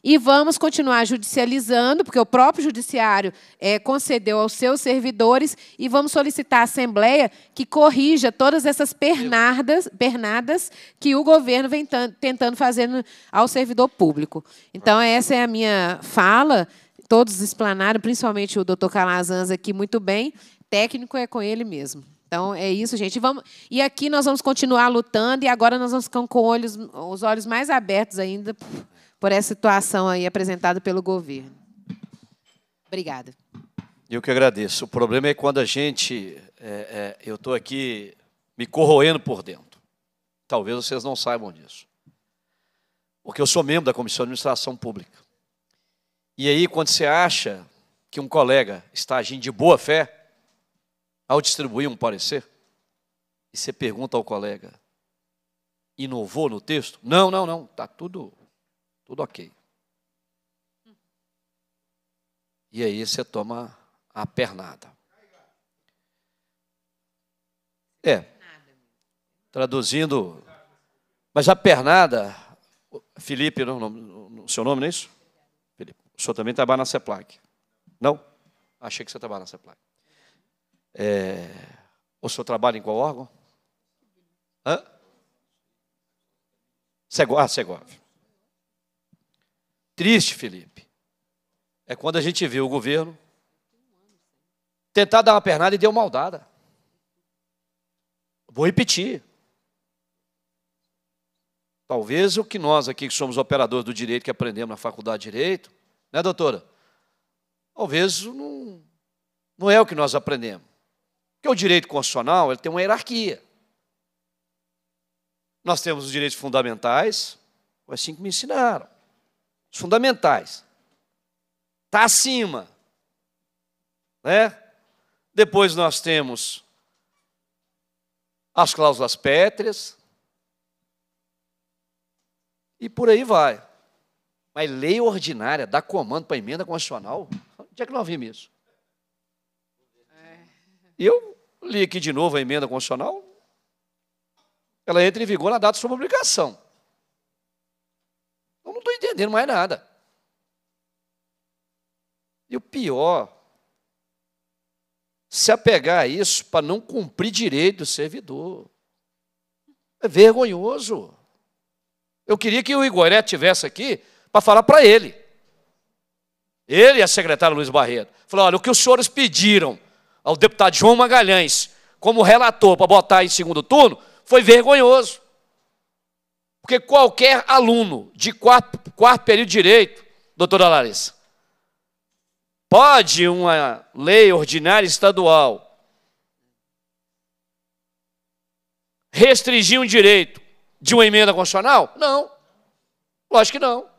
e vamos continuar judicializando, porque o próprio judiciário é, concedeu aos seus servidores, e vamos solicitar à Assembleia que corrija todas essas pernardas, pernadas que o governo vem tentando fazer ao servidor público. Então, essa é a minha fala. Todos explanaram, principalmente o doutor Calazans aqui, muito bem. Técnico é com ele mesmo. Então é isso, gente. Vamos, e aqui nós vamos continuar lutando e agora nós vamos ficar com olhos, os olhos mais abertos ainda por essa situação aí apresentada pelo governo. Obrigada. Eu que agradeço. O problema é quando a gente. É, é, eu estou aqui me corroendo por dentro. Talvez vocês não saibam disso. Porque eu sou membro da Comissão de Administração Pública. E aí, quando você acha que um colega está agindo de boa fé, ao distribuir um parecer, e você pergunta ao colega: inovou no texto? Não, não, não, está tudo tudo ok. E aí você toma a pernada. É. Traduzindo. Mas a pernada, Felipe, não, não, seu nome não é isso? Felipe. O senhor também trabalha na CEPLAC. Não? Achei que você trabalha na CEPLAC. É, o senhor trabalha em qual órgão? Hã? Segov, ah, Segov triste, Felipe, é quando a gente vê o governo tentar dar uma pernada e deu maldada. Vou repetir. Talvez o que nós aqui que somos operadores do direito, que aprendemos na faculdade de direito, né, doutora? Talvez não, não é o que nós aprendemos. Porque o direito constitucional ele tem uma hierarquia. Nós temos os direitos fundamentais, foi assim que me ensinaram os fundamentais. Está acima. Né? Depois nós temos as cláusulas pétreas. E por aí vai. Mas lei ordinária dá comando para emenda constitucional? Onde é que nós vimos isso? É. Eu li aqui de novo a emenda constitucional. Ela entra em vigor na data de sua publicação entendendo mais nada. E o pior, se apegar a isso para não cumprir direito do servidor. É vergonhoso. Eu queria que o Igoré tivesse aqui para falar para ele. Ele e é a secretária Luiz Barreto. Falou: olha, o que os senhores pediram ao deputado João Magalhães como relator para botar em segundo turno foi vergonhoso. Porque qualquer aluno de quarto, quarto período de direito, doutora Larissa, pode uma lei ordinária estadual restringir um direito de uma emenda constitucional? Não. Lógico que não.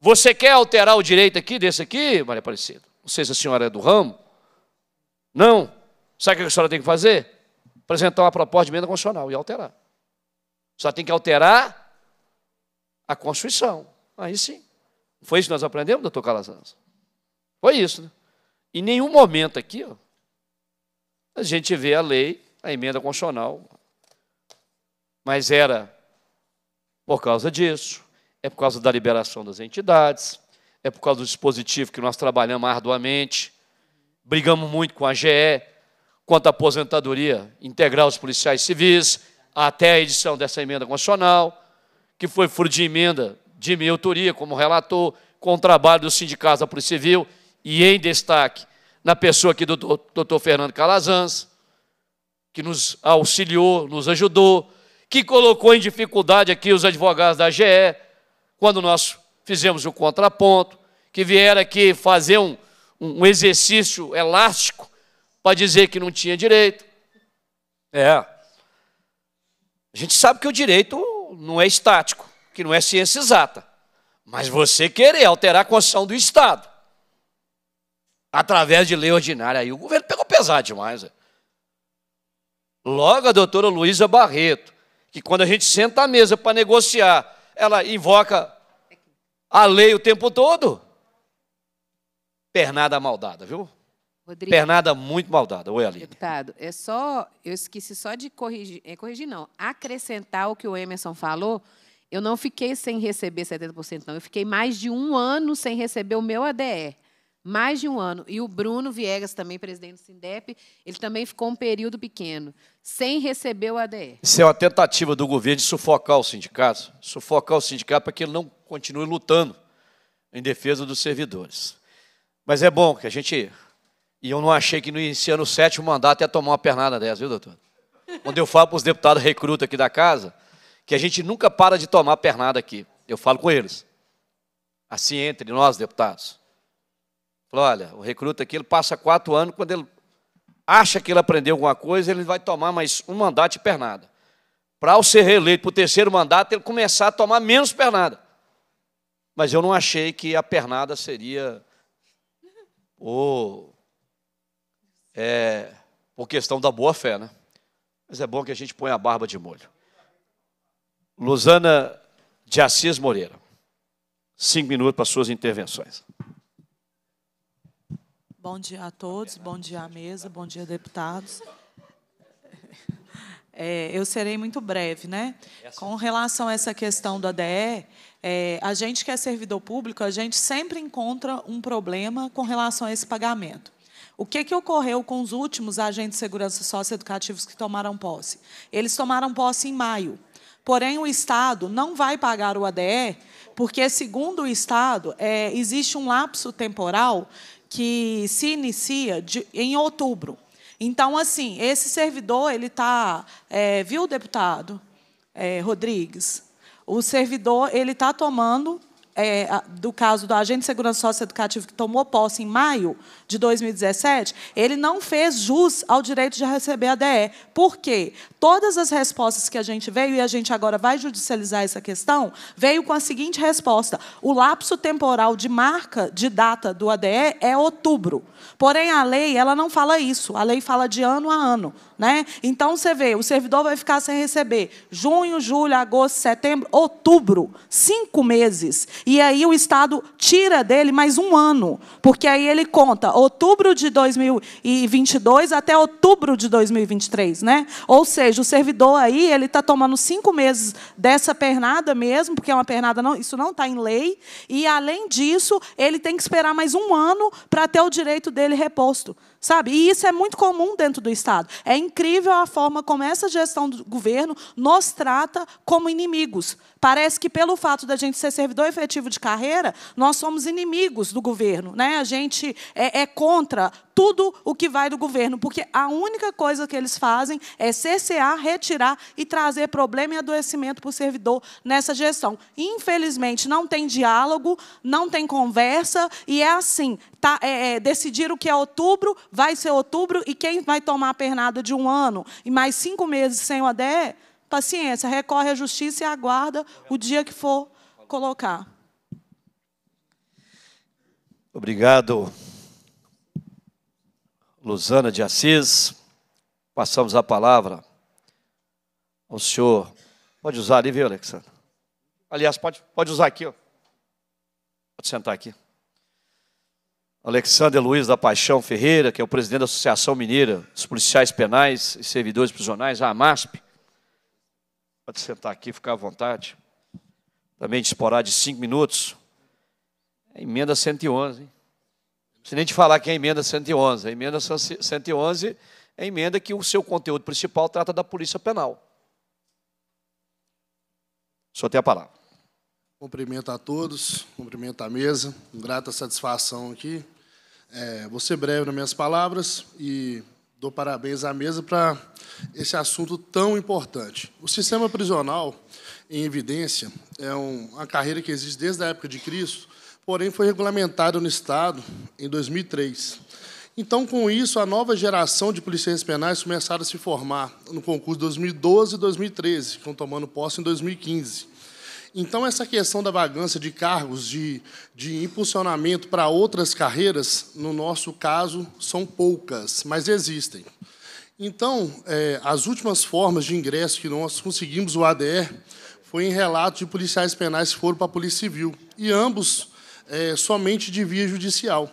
Você quer alterar o direito aqui, desse aqui, Maria Aparecida? Não sei se a senhora é do ramo. Não. Sabe o que a senhora tem que fazer? Apresentar uma proposta de emenda constitucional e alterar. Só tem que alterar a Constituição. Aí sim. Foi isso que nós aprendemos, doutor Calazans? Foi isso, né? Em nenhum momento aqui, ó, a gente vê a lei, a emenda constitucional. Mas era por causa disso, é por causa da liberação das entidades, é por causa do dispositivo que nós trabalhamos arduamente, brigamos muito com a GE, quanto à aposentadoria integral dos policiais civis, até a edição dessa emenda constitucional, que foi furo de emenda de minha autoria como relator, com o trabalho dos sindicatos da Polícia Civil e, em destaque, na pessoa aqui do doutor Fernando Calazans, que nos auxiliou, nos ajudou, que colocou em dificuldade aqui os advogados da GE, quando nós fizemos o contraponto, que vieram aqui fazer um, um exercício elástico para dizer que não tinha direito. É. A gente sabe que o direito não é estático, que não é ciência exata. Mas você querer alterar a Constituição do Estado através de lei ordinária, aí o governo pegou pesado demais. É. Logo, a doutora Luísa Barreto, que quando a gente senta à mesa para negociar, ela invoca a lei o tempo todo. Pernada maldada, viu? Rodrigo. Pernada muito maldada, Oi, Aline. Deputado, é só, eu esqueci só de corrigir, é, corrigir não, acrescentar o que o Emerson falou. Eu não fiquei sem receber 70%, não. Eu fiquei mais de um ano sem receber o meu ADR. Mais de um ano. E o Bruno Viegas, também presidente do Sindep, ele também ficou um período pequeno, sem receber o ADR. Isso é uma tentativa do governo de sufocar o sindicato, sufocar o sindicato para que ele não continue lutando em defesa dos servidores. Mas é bom que a gente e eu não achei que no início o sétimo mandato ia tomar uma pernada dessa, viu, doutor? Quando eu falo para os deputados recruta aqui da casa, que a gente nunca para de tomar pernada aqui. Eu falo com eles. Assim entre nós, deputados. Falo, olha, o recruta aqui, ele passa quatro anos, quando ele acha que ele aprendeu alguma coisa, ele vai tomar mais um mandato de pernada. Para ao ser reeleito para o terceiro mandato, ele começar a tomar menos pernada. Mas eu não achei que a pernada seria o é, por questão da boa fé, né? Mas é bom que a gente ponha a barba de molho. Luzana de Assis Moreira. Cinco minutos para suas intervenções. Bom dia a todos, bom dia à mesa, bom dia, deputados. É, eu serei muito breve, né? É assim. Com relação a essa questão do ADE, é, a gente que é servidor público, a gente sempre encontra um problema com relação a esse pagamento. O que, que ocorreu com os últimos agentes de segurança socioeducativos que tomaram posse? Eles tomaram posse em maio. Porém, o Estado não vai pagar o ADE, porque, segundo o Estado, é, existe um lapso temporal que se inicia de, em outubro. Então, assim, esse servidor, ele está. É, viu, deputado é, Rodrigues? O servidor, ele está tomando é, do caso do agente de segurança socioeducativa que tomou posse em maio de 2017, ele não fez jus ao direito de receber a DE. Por quê? Todas as respostas que a gente veio, e a gente agora vai judicializar essa questão, veio com a seguinte resposta. O lapso temporal de marca de data do ADE é outubro. Porém, a lei ela não fala isso. A lei fala de ano a ano. Né? Então, você vê, o servidor vai ficar sem receber junho, julho, agosto, setembro, outubro. Cinco meses. E aí o Estado tira dele mais um ano, porque aí ele conta outubro de 2022 até outubro de 2023, né? Ou seja, o servidor aí ele está tomando cinco meses dessa pernada mesmo, porque é uma pernada não, isso não está em lei. E além disso, ele tem que esperar mais um ano para ter o direito dele reposto, sabe? E isso é muito comum dentro do Estado. É incrível a forma como essa gestão do governo nos trata como inimigos, Parece que pelo fato da gente ser servidor efetivo de carreira, nós somos inimigos do governo, né? A gente é, é contra tudo o que vai do governo, porque a única coisa que eles fazem é cessear, retirar e trazer problema e adoecimento para o servidor nessa gestão. Infelizmente, não tem diálogo, não tem conversa, e é assim: tá, é, é, que é outubro, vai ser outubro, e quem vai tomar a pernada de um ano e mais cinco meses sem o ADE paciência, recorre à justiça e aguarda o dia que for colocar. Obrigado, Luzana de Assis. Passamos a palavra ao senhor. Pode usar ali, viu, Alexandre? Aliás, pode, pode usar aqui. Ó. Pode sentar aqui. Alexandre Luiz da Paixão Ferreira, que é o presidente da Associação Mineira dos Policiais Penais e Servidores Prisionais, a AMASP. Pode sentar aqui, ficar à vontade. Também disporá de cinco minutos. É emenda 111. Hein? Não nem te falar que é emenda 111. A emenda 111 é emenda que o seu conteúdo principal trata da Polícia Penal. Só tem a palavra. Cumprimento a todos, cumprimento a mesa. Grata satisfação aqui. É, vou ser breve nas minhas palavras e dou parabéns à mesa para esse assunto tão importante. O sistema prisional em evidência é um, uma carreira que existe desde a época de Cristo, porém foi regulamentado no Estado em 2003. Então, com isso, a nova geração de policiais penais começaram a se formar no concurso 2012 e 2013, que estão tomando posse em 2015. Então, essa questão da vagância de cargos, de, de impulsionamento para outras carreiras, no nosso caso, são poucas, mas existem. Então, é, as últimas formas de ingresso que nós conseguimos o ADR foi em relatos de policiais penais que foram para a Polícia Civil, e ambos é, somente de via judicial.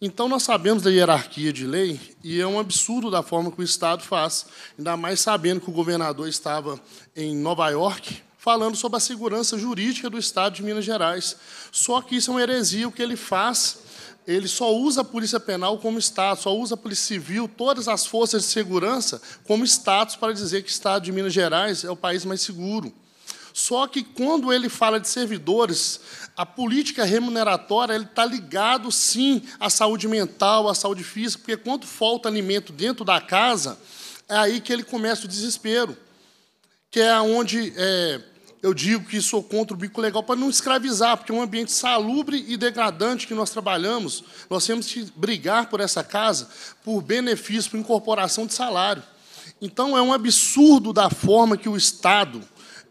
Então, nós sabemos da hierarquia de lei e é um absurdo da forma que o Estado faz, ainda mais sabendo que o governador estava em Nova York falando sobre a segurança jurídica do Estado de Minas Gerais. Só que isso é uma heresia, o que ele faz ele só usa a polícia penal como Estado, só usa a polícia civil, todas as forças de segurança como status para dizer que o Estado de Minas Gerais é o país mais seguro. Só que quando ele fala de servidores, a política remuneratória ele está ligado sim à saúde mental, à saúde física, porque quando falta alimento dentro da casa, é aí que ele começa o desespero que é onde é, eu digo que sou contra o bico legal, para não escravizar, porque é um ambiente salubre e degradante que nós trabalhamos. Nós temos que brigar por essa casa, por benefício, por incorporação de salário. Então, é um absurdo da forma que o Estado,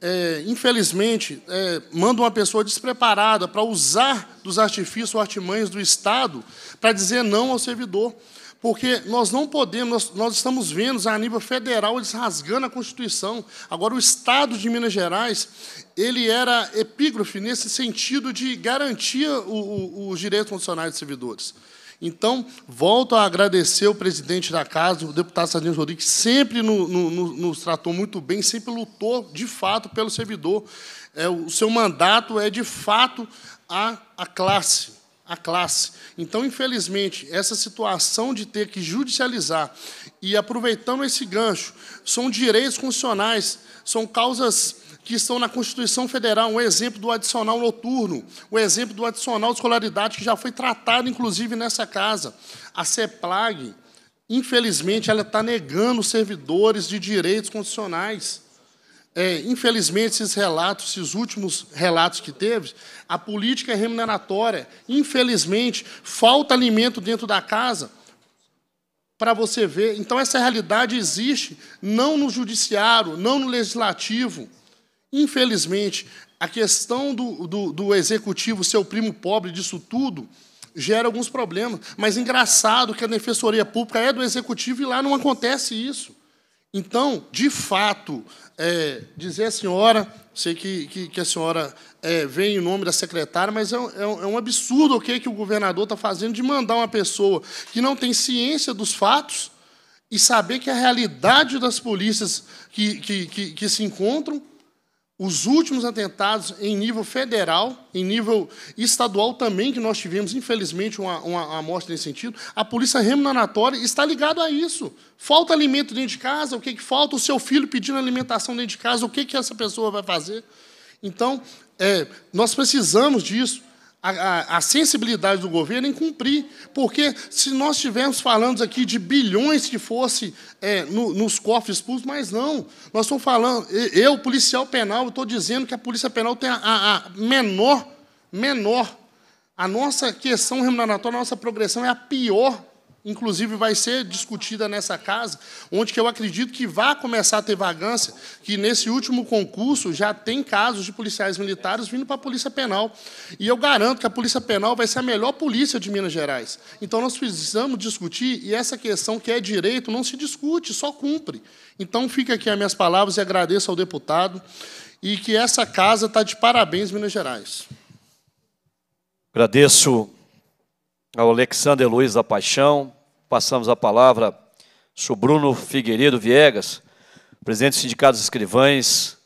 é, infelizmente, é, manda uma pessoa despreparada para usar dos artifícios ou artimanhas do Estado para dizer não ao servidor porque nós não podemos, nós, nós estamos vendo a nível federal eles rasgando a Constituição. Agora, o Estado de Minas Gerais, ele era epígrafe nesse sentido de garantir o, o, os direitos constitucionais dos servidores. Então, volto a agradecer o presidente da casa, o deputado Sardinho Rodrigues, que sempre no, no, nos tratou muito bem, sempre lutou, de fato, pelo servidor. É, o seu mandato é, de fato, a, a classe a classe. Então, infelizmente, essa situação de ter que judicializar e aproveitando esse gancho, são direitos constitucionais, são causas que estão na Constituição Federal, um exemplo do adicional noturno, o um exemplo do adicional de escolaridade que já foi tratado inclusive nessa casa. A CEPLAG, infelizmente, ela está negando servidores de direitos constitucionais. É, infelizmente, esses relatos, esses últimos relatos que teve, a política é remuneratória, infelizmente, falta alimento dentro da casa para você ver. Então, essa realidade existe, não no judiciário, não no legislativo. Infelizmente, a questão do, do, do executivo, o primo pobre disso tudo, gera alguns problemas. Mas engraçado que a Defensoria Pública é do executivo e lá não acontece isso. Então, de fato, é, dizer à senhora, sei que, que, que a senhora é, vem em nome da secretária, mas é, é, é um absurdo o okay, que o governador está fazendo de mandar uma pessoa que não tem ciência dos fatos e saber que é a realidade das polícias que, que, que, que se encontram os últimos atentados em nível federal, em nível estadual também, que nós tivemos, infelizmente, uma, uma, uma morte nesse sentido, a polícia remuneratória está ligada a isso. Falta alimento dentro de casa, o que, que falta? O seu filho pedindo alimentação dentro de casa, o que, que essa pessoa vai fazer? Então, é, nós precisamos disso a, a, a, sensibilidade do governo em cumprir, porque se nós estivermos falando aqui de bilhões que fosse é, no, nos cofres públicos, mas não, nós estamos falando, eu, policial penal, estou dizendo que a Polícia Penal tem a, a, menor, menor, a nossa questão remuneratória, a nossa progressão é a pior inclusive vai ser discutida nessa casa, onde que eu acredito que vai começar a ter vagância, que nesse último concurso já tem casos de policiais militares vindo para a Polícia Penal. E eu garanto que a Polícia Penal vai ser a melhor polícia de Minas Gerais. Então nós precisamos discutir, e essa questão que é direito não se discute, só cumpre. Então fica aqui as minhas palavras e agradeço ao deputado e que essa casa está de parabéns, Minas Gerais. Agradeço ao Alexander Luiz da Paixão, passamos a palavra Sr. Bruno Figueiredo Viegas, presidente do Sindicato dos Escrivães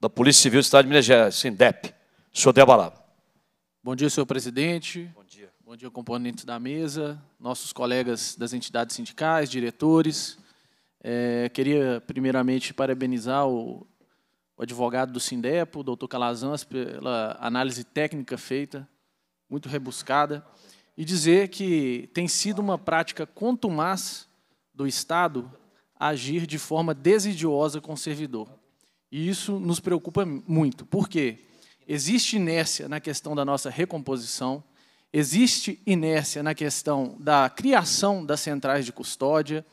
da Polícia Civil do Estado de Minas Gerais, SINDEP. Senhor palavra. Bom dia, senhor presidente. Bom dia. Bom dia, componentes da mesa, nossos colegas das entidades sindicais, diretores. É, queria, primeiramente, parabenizar o, o advogado do Sindepo, o doutor Calazans, pela análise técnica feita, muito rebuscada e dizer que tem sido uma prática contumaz do Estado agir de forma desidiosa com o servidor. E isso nos preocupa muito. Por quê? Existe inércia na questão da nossa recomposição, existe inércia na questão da criação das centrais de custódia,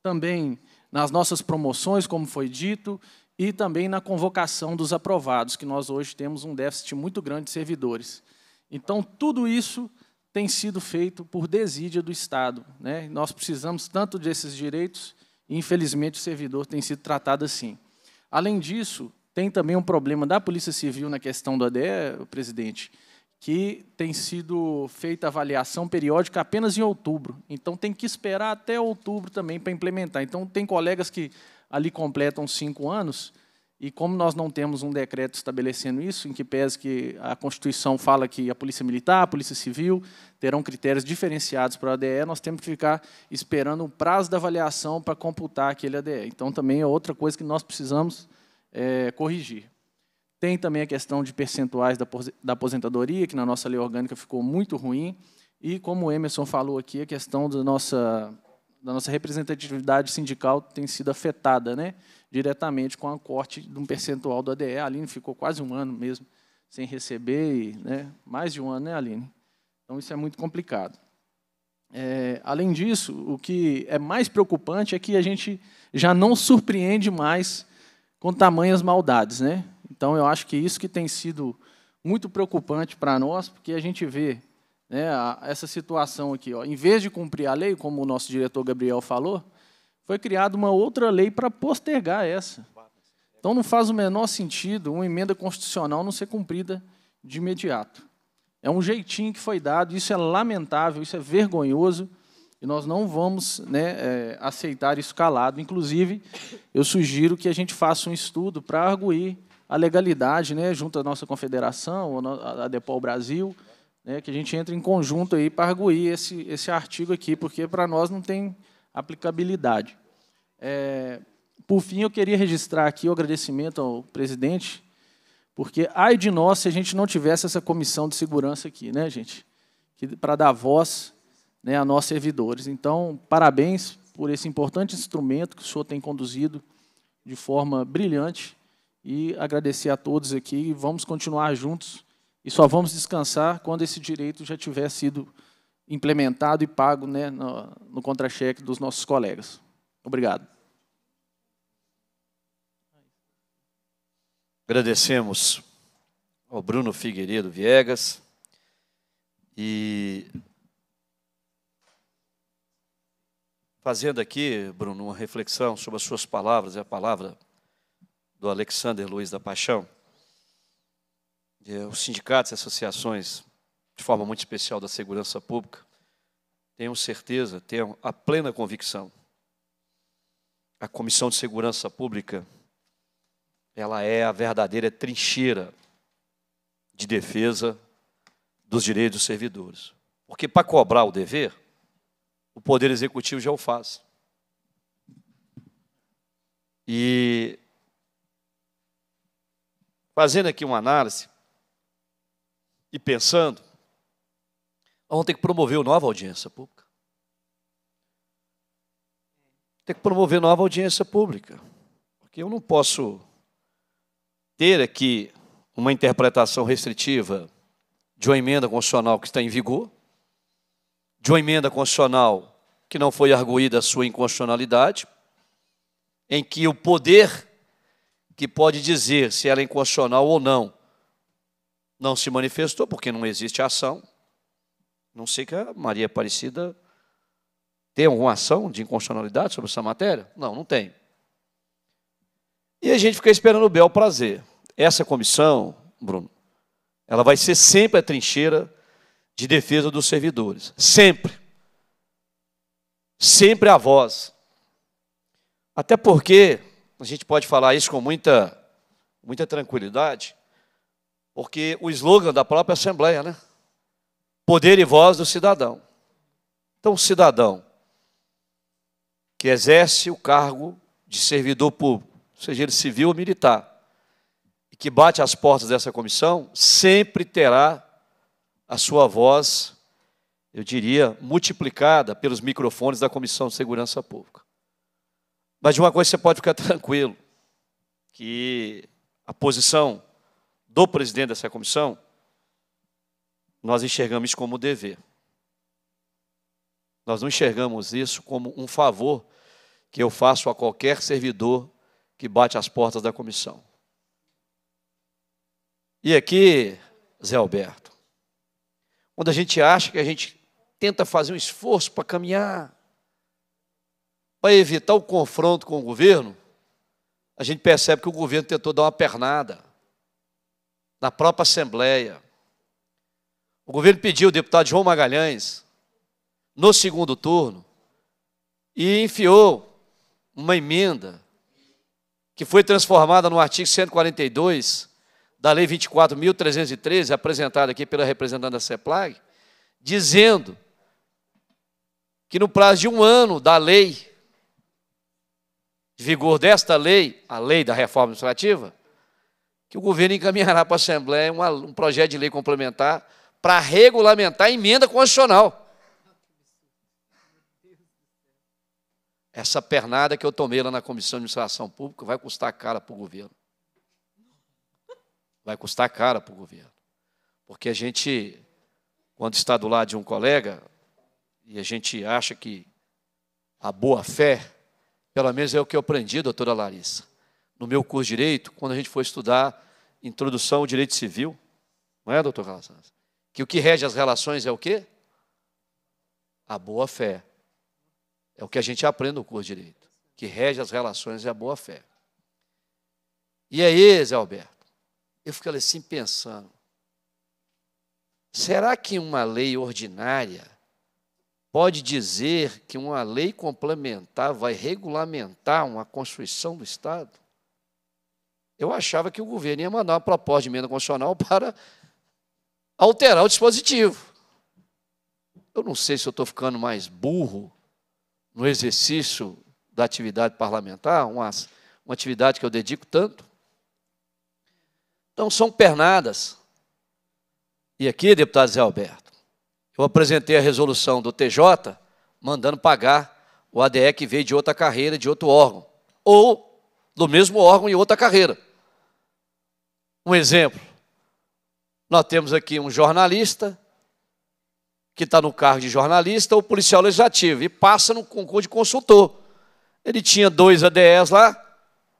também nas nossas promoções, como foi dito, e também na convocação dos aprovados, que nós hoje temos um déficit muito grande de servidores. Então, tudo isso tem sido feito por desídia do Estado. Né? Nós precisamos tanto desses direitos e, infelizmente, o servidor tem sido tratado assim. Além disso, tem também um problema da Polícia Civil na questão do ADE, presidente, que tem sido feita avaliação periódica apenas em outubro. Então, tem que esperar até outubro também para implementar. Então, tem colegas que ali completam cinco anos e como nós não temos um decreto estabelecendo isso, em que pese que a Constituição fala que a Polícia Militar, a Polícia Civil terão critérios diferenciados para o ADE, nós temos que ficar esperando o prazo da avaliação para computar aquele ADE. Então, também é outra coisa que nós precisamos é, corrigir. Tem também a questão de percentuais da aposentadoria, que na nossa lei orgânica ficou muito ruim. E, como o Emerson falou aqui, a questão da nossa, da nossa representatividade sindical tem sido afetada. Né? diretamente com a corte de um percentual do ADE. A Aline ficou quase um ano mesmo sem receber, e, né, mais de um ano, né, Aline? Então, isso é muito complicado. É, além disso, o que é mais preocupante é que a gente já não surpreende mais com tamanhas maldades. Né? Então, eu acho que isso que tem sido muito preocupante para nós, porque a gente vê né, a, essa situação aqui. Ó, em vez de cumprir a lei, como o nosso diretor Gabriel falou, foi criada uma outra lei para postergar essa. Então não faz o menor sentido uma emenda constitucional não ser cumprida de imediato. É um jeitinho que foi dado, isso é lamentável, isso é vergonhoso, e nós não vamos né, é, aceitar isso calado. Inclusive, eu sugiro que a gente faça um estudo para arguir a legalidade, né, junto à nossa confederação, a Depol Brasil, né, que a gente entre em conjunto aí para arguir esse, esse artigo aqui, porque para nós não tem aplicabilidade. É, por fim, eu queria registrar aqui o agradecimento ao presidente, porque ai de nós se a gente não tivesse essa comissão de segurança aqui, né, gente? Para dar voz né, a nós servidores. Então, parabéns por esse importante instrumento que o senhor tem conduzido de forma brilhante e agradecer a todos aqui. Vamos continuar juntos e só vamos descansar quando esse direito já tiver sido implementado e pago né, no, no contra-cheque dos nossos colegas. Obrigado. Agradecemos ao Bruno Figueiredo Viegas e fazendo aqui, Bruno, uma reflexão sobre as suas palavras e a palavra do Alexander Luiz da Paixão. É Os sindicatos e associações de forma muito especial da segurança pública, tenho certeza, tenho a plena convicção. A Comissão de Segurança Pública, ela é a verdadeira trincheira de defesa dos direitos dos servidores. Porque para cobrar o dever, o Poder Executivo já o faz. E fazendo aqui uma análise e pensando, vão ter que promover nova audiência pública. Tem que promover nova audiência pública. Porque eu não posso ter aqui uma interpretação restritiva de uma emenda constitucional que está em vigor, de uma emenda constitucional que não foi arguída a sua inconstitucionalidade, em que o poder que pode dizer se ela é inconstitucional ou não não se manifestou, porque não existe ação, não sei que a Maria Aparecida tem alguma ação de inconstitucionalidade sobre essa matéria? Não, não tem. E a gente fica esperando o bel prazer. Essa comissão, Bruno, ela vai ser sempre a trincheira de defesa dos servidores. Sempre. Sempre a voz. Até porque a gente pode falar isso com muita, muita tranquilidade, porque o slogan da própria Assembleia, né? poder e voz do cidadão. Então, o cidadão que exerce o cargo de servidor público, seja ele civil ou militar, e que bate às portas dessa comissão, sempre terá a sua voz, eu diria, multiplicada pelos microfones da Comissão de Segurança Pública. Mas de uma coisa você pode ficar tranquilo, que a posição do presidente dessa comissão nós enxergamos como dever. Nós não enxergamos isso como um favor que eu faço a qualquer servidor que bate as portas da comissão. E aqui, Zé Alberto, quando a gente acha que a gente tenta fazer um esforço para caminhar, para evitar o confronto com o governo, a gente percebe que o governo tentou dar uma pernada na própria Assembleia. O governo pediu o deputado João Magalhães no segundo turno e enfiou uma emenda que foi transformada no artigo 142 da Lei 24.313, apresentada aqui pela representante da CEPLAG, dizendo que no prazo de um ano da lei, de vigor desta lei, a lei da reforma administrativa, que o governo encaminhará para a Assembleia um projeto de lei complementar para regulamentar a emenda constitucional. Essa pernada que eu tomei lá na Comissão de Administração Pública vai custar cara para o governo. Vai custar cara para o governo. Porque a gente, quando está do lado de um colega, e a gente acha que a boa fé, pelo menos é o que eu aprendi, doutora Larissa, no meu curso de Direito, quando a gente foi estudar Introdução ao Direito Civil, não é, doutor Calazans? que o que rege as relações é o quê? A boa fé. É o que a gente aprende no curso de direito. Que rege as relações é a boa fé. E aí, Zé Alberto, eu fico assim pensando: será que uma lei ordinária pode dizer que uma lei complementar vai regulamentar uma Constituição do Estado? Eu achava que o governo ia mandar uma proposta de emenda constitucional para alterar o dispositivo. Eu não sei se eu estou ficando mais burro no exercício da atividade parlamentar, uma, uma atividade que eu dedico tanto. Então, são pernadas. E aqui, deputado Zé Alberto, eu apresentei a resolução do TJ mandando pagar o ADE que veio de outra carreira, de outro órgão, ou do mesmo órgão e outra carreira. Um exemplo, nós temos aqui um jornalista, que está no cargo de jornalista, ou policial legislativo, e passa no concurso de consultor. Ele tinha dois ADEs lá,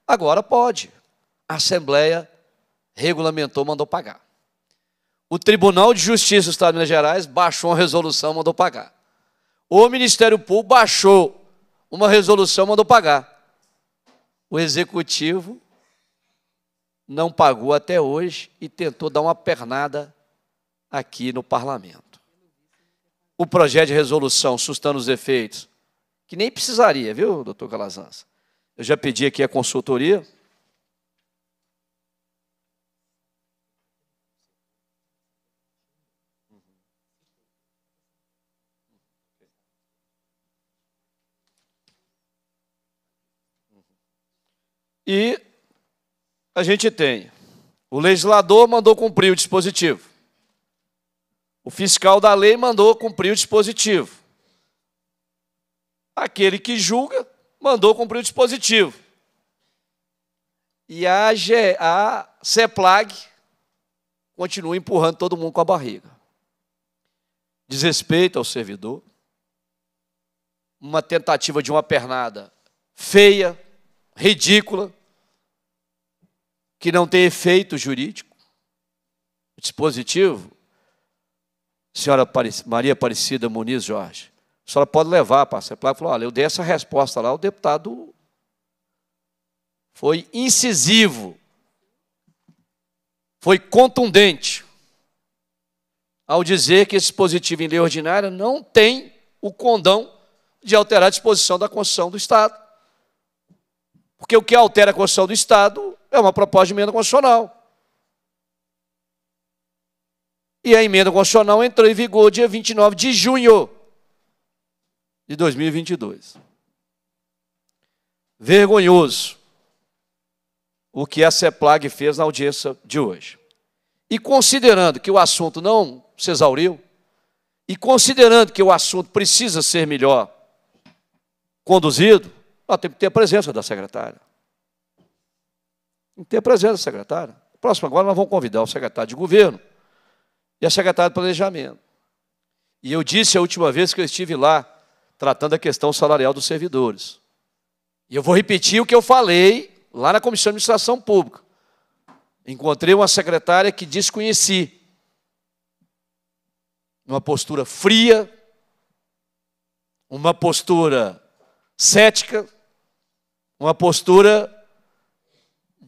agora pode. A Assembleia regulamentou, mandou pagar. O Tribunal de Justiça do Estado de Minas Gerais baixou uma resolução, mandou pagar. O Ministério Público baixou uma resolução, mandou pagar. O Executivo não pagou até hoje e tentou dar uma pernada aqui no parlamento. O projeto de resolução sustando os efeitos, que nem precisaria, viu, doutor Calazans? Eu já pedi aqui a consultoria. E a gente tem o legislador mandou cumprir o dispositivo. O fiscal da lei mandou cumprir o dispositivo. Aquele que julga mandou cumprir o dispositivo. E a, G, a CEPLAG continua empurrando todo mundo com a barriga. Desrespeito ao servidor, uma tentativa de uma pernada feia, ridícula, que não tem efeito jurídico. dispositivo, senhora Maria Aparecida Muniz Jorge, a senhora pode levar para a CEPLAC e falar, olha, eu dei essa resposta lá, o deputado foi incisivo, foi contundente ao dizer que esse dispositivo em lei ordinária não tem o condão de alterar a disposição da Constituição do Estado. Porque o que altera a Constituição do Estado é uma proposta de emenda constitucional. E a emenda constitucional entrou em vigor dia 29 de junho de 2022. Vergonhoso o que a CEPLAG fez na audiência de hoje. E considerando que o assunto não se exauriu, e considerando que o assunto precisa ser melhor conduzido, nós temos que ter a presença da secretária. Não tem a presença da secretária. Próximo, agora nós vamos convidar o secretário de governo e a secretária de planejamento. E eu disse a última vez que eu estive lá, tratando a questão salarial dos servidores. E eu vou repetir o que eu falei lá na Comissão de Administração Pública. Encontrei uma secretária que desconheci. Uma postura fria, uma postura cética, uma postura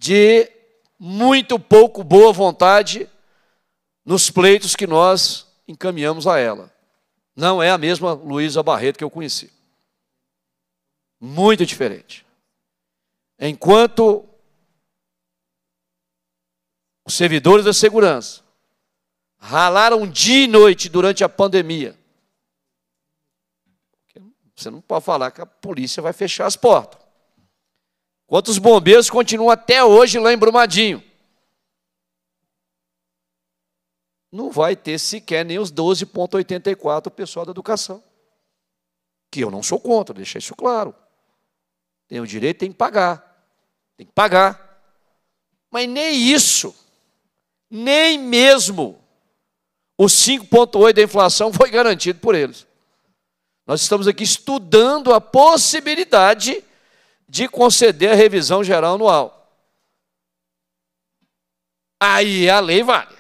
de muito pouco boa vontade nos pleitos que nós encaminhamos a ela. Não é a mesma Luísa Barreto que eu conheci. Muito diferente. Enquanto os servidores da segurança ralaram dia e noite durante a pandemia, você não pode falar que a polícia vai fechar as portas. Outros bombeiros continuam até hoje lá em Brumadinho. Não vai ter sequer nem os 12,84 pessoal da educação. Que eu não sou contra, deixar isso claro. Tem o direito, tem que pagar. Tem que pagar. Mas nem isso, nem mesmo os 5,8 da inflação foi garantido por eles. Nós estamos aqui estudando a possibilidade de conceder a revisão geral anual. Aí a lei vale.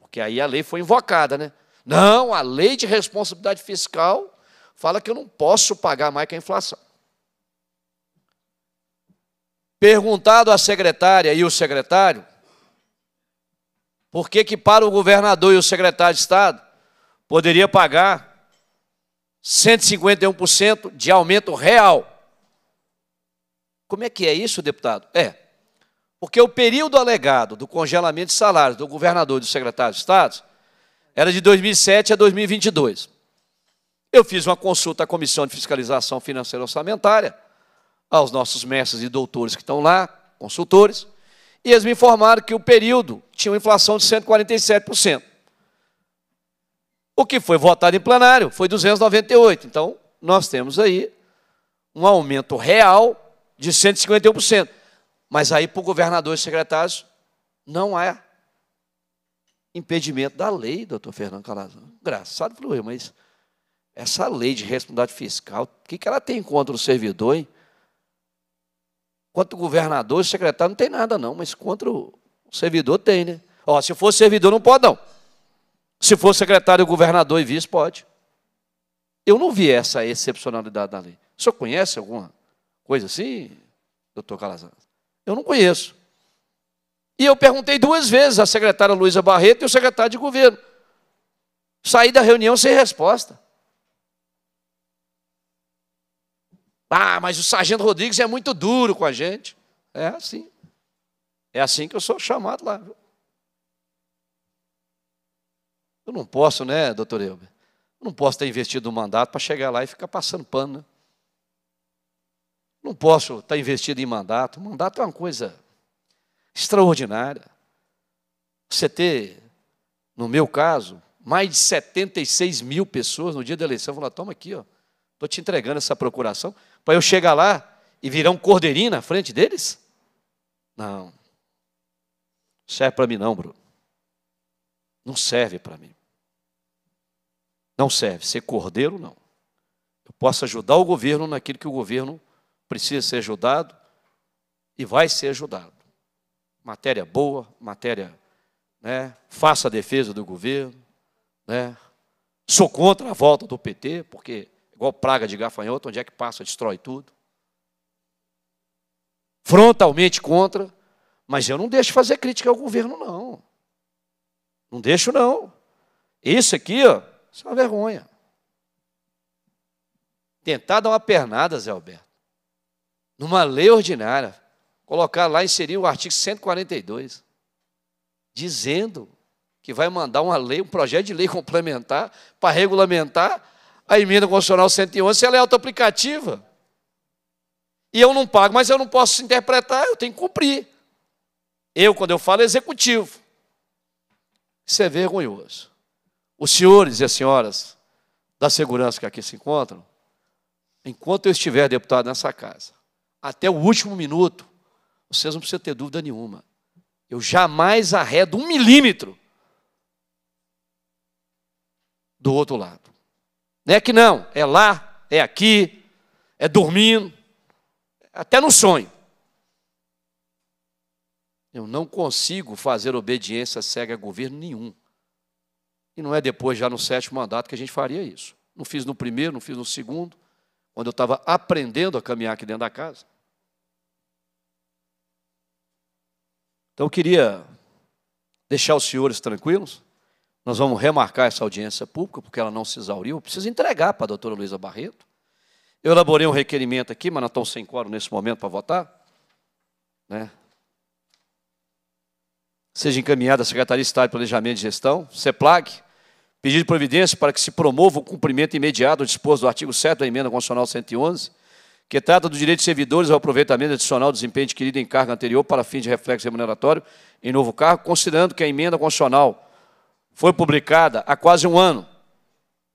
Porque aí a lei foi invocada, né? Não, a lei de responsabilidade fiscal fala que eu não posso pagar mais que a inflação. Perguntado à secretária e o secretário, por que, que para o governador e o secretário de Estado poderia pagar 151% de aumento real? Como é que é isso, deputado? É. Porque o período alegado do congelamento de salários do governador e do secretário de Estado era de 2007 a 2022. Eu fiz uma consulta à Comissão de Fiscalização Financeira Orçamentária, aos nossos mestres e doutores que estão lá, consultores, e eles me informaram que o período tinha uma inflação de 147%. O que foi votado em plenário foi 298. Então, nós temos aí um aumento real de 151%. Mas aí para o governador e secretário não é impedimento da lei, doutor Fernando Calazão. Engraçado, falou mas essa lei de responsabilidade fiscal, o que, que ela tem contra o servidor, hein? Quanto governador e secretário não tem nada, não, mas contra o servidor tem, né? Ó, se for servidor, não pode, não. Se for secretário, governador e vice, pode. Eu não vi essa excepcionalidade da lei. O senhor conhece alguma? Coisa assim, doutor Calazans? Eu não conheço. E eu perguntei duas vezes à secretária Luiza Barreto e ao secretário de governo. Saí da reunião sem resposta. Ah, mas o sargento Rodrigues é muito duro com a gente. É assim. É assim que eu sou chamado lá. Eu não posso, né, doutor Elber? Eu não posso ter investido um mandato para chegar lá e ficar passando pano. Né? Não posso estar investido em mandato. Mandato é uma coisa extraordinária. Você ter, no meu caso, mais de 76 mil pessoas no dia da eleição falar: toma aqui, estou te entregando essa procuração, para eu chegar lá e virar um cordeirinho na frente deles? Não. Serve para mim, não, Bruno. Não serve para mim. Não serve. Ser cordeiro, não. Eu posso ajudar o governo naquilo que o governo precisa ser ajudado e vai ser ajudado. Matéria boa, matéria, né? Faça a defesa do governo, né? Sou contra a volta do PT, porque igual praga de gafanhoto, onde é que passa, destrói tudo. Frontalmente contra, mas eu não deixo fazer crítica ao governo, não. Não deixo, não. Isso aqui, ó, isso é uma vergonha. Tentar dar uma pernada, Zé Alberto numa lei ordinária, colocar lá, inserir o artigo 142, dizendo que vai mandar uma lei, um projeto de lei complementar para regulamentar a emenda constitucional 111 se ela é auto-aplicativa. E eu não pago, mas eu não posso interpretar, eu tenho que cumprir. Eu, quando eu falo, é executivo. Isso é vergonhoso. Os senhores e as senhoras da segurança que aqui se encontram, enquanto eu estiver deputado nessa casa, até o último minuto, vocês não precisam ter dúvida nenhuma. Eu jamais arredo um milímetro do outro lado. Não é que não, é lá, é aqui, é dormindo, até no sonho. Eu não consigo fazer obediência cega a governo nenhum. E não é depois, já no sétimo mandato, que a gente faria isso. Não fiz no primeiro, não fiz no segundo, quando eu estava aprendendo a caminhar aqui dentro da casa. Então eu queria deixar os senhores tranquilos. Nós vamos remarcar essa audiência pública, porque ela não se exauriu. Eu preciso entregar para a doutora Luísa Barreto. Eu elaborei um requerimento aqui, mas nós estamos sem quórum nesse momento para votar. Né? Seja encaminhada à Secretaria de Estado de Planejamento e Gestão, CEPLAG, pedido de providência para que se promova o cumprimento imediato do disposto do artigo 7 da Emenda Constitucional 111, que trata do direito de servidores ao aproveitamento adicional do desempenho adquirido em cargo anterior para fim de reflexo remuneratório em novo cargo, considerando que a emenda constitucional foi publicada há quase um ano,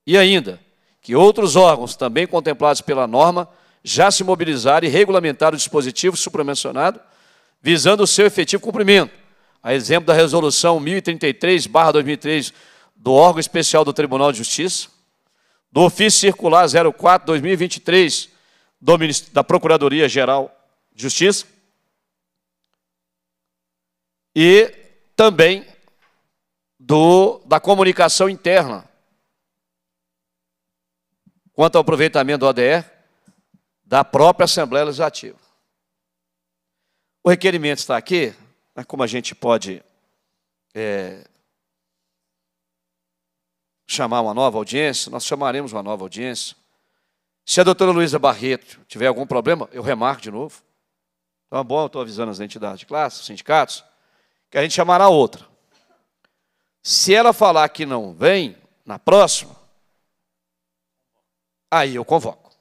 e ainda que outros órgãos também contemplados pela norma já se mobilizaram e regulamentaram o dispositivo supramencionado, visando o seu efetivo cumprimento. A exemplo da Resolução 1033-2003 do órgão especial do Tribunal de Justiça, do ofício circular 04-2023, do, da Procuradoria Geral de Justiça e também do, da comunicação interna quanto ao aproveitamento do ADR da própria Assembleia Legislativa. O requerimento está aqui, mas né, como a gente pode é, chamar uma nova audiência, nós chamaremos uma nova audiência se a doutora Luísa Barreto tiver algum problema, eu remarco de novo. Então é bom, estou avisando as entidades de classe, os sindicatos, que a gente chamará outra. Se ela falar que não vem, na próxima, aí eu convoco.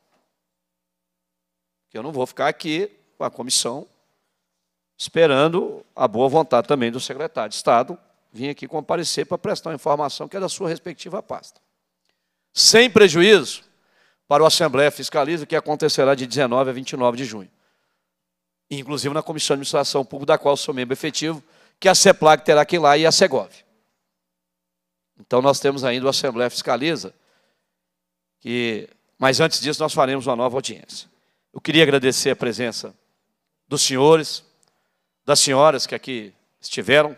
Porque eu não vou ficar aqui com a comissão esperando a boa vontade também do secretário de Estado vir aqui comparecer para prestar uma informação que é da sua respectiva pasta. Sem prejuízo para o Assembleia Fiscaliza, que acontecerá de 19 a 29 de junho. Inclusive na Comissão de Administração Pública, da qual sou membro efetivo, que a CEPLAG terá que ir lá e a SEGOV. Então nós temos ainda o Assembleia Fiscaliza, que... mas antes disso nós faremos uma nova audiência. Eu queria agradecer a presença dos senhores, das senhoras que aqui estiveram,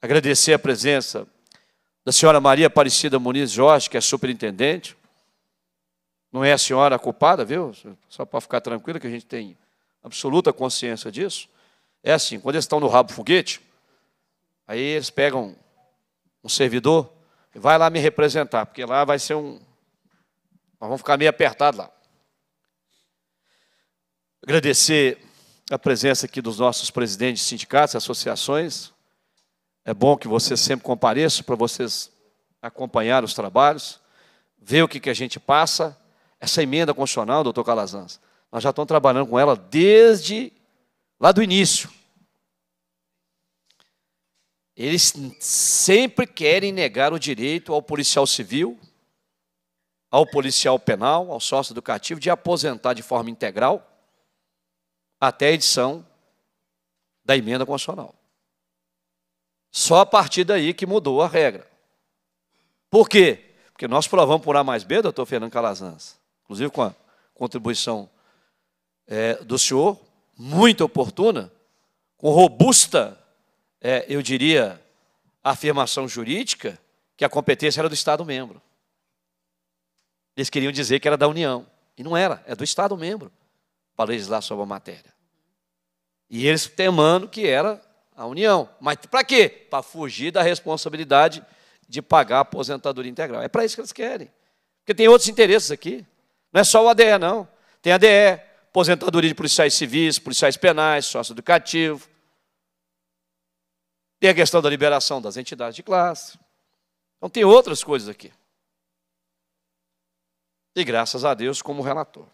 agradecer a presença da senhora Maria Aparecida Muniz Jorge, que é superintendente, não é a senhora a culpada, viu? Só para ficar tranquila que a gente tem absoluta consciência disso. É assim, quando eles estão no rabo foguete, aí eles pegam um servidor e vai lá me representar, porque lá vai ser um. Nós vamos ficar meio apertados lá. Agradecer a presença aqui dos nossos presidentes de sindicatos, associações. É bom que vocês sempre compareçam para vocês acompanhar os trabalhos, ver o que, que a gente passa essa emenda constitucional, doutor Calazans, nós já estamos trabalhando com ela desde lá do início. Eles sempre querem negar o direito ao policial civil, ao policial penal, ao sócio educativo, de aposentar de forma integral até a edição da emenda constitucional. Só a partir daí que mudou a regra. Por quê? Porque nós provamos por A mais B, doutor Fernando Calazans, inclusive com a contribuição é, do senhor, muito oportuna, com robusta, é, eu diria, afirmação jurídica, que a competência era do Estado membro. Eles queriam dizer que era da União. E não era, é do Estado membro para legislar sobre a matéria. E eles temando que era a União. Mas para quê? Para fugir da responsabilidade de pagar a aposentadoria integral. É para isso que eles querem. Porque tem outros interesses aqui. Não é só o ADE, não. Tem ADE, aposentadoria de policiais civis, policiais penais, sócio educativo. Tem a questão da liberação das entidades de classe. Então tem outras coisas aqui. E graças a Deus, como relator.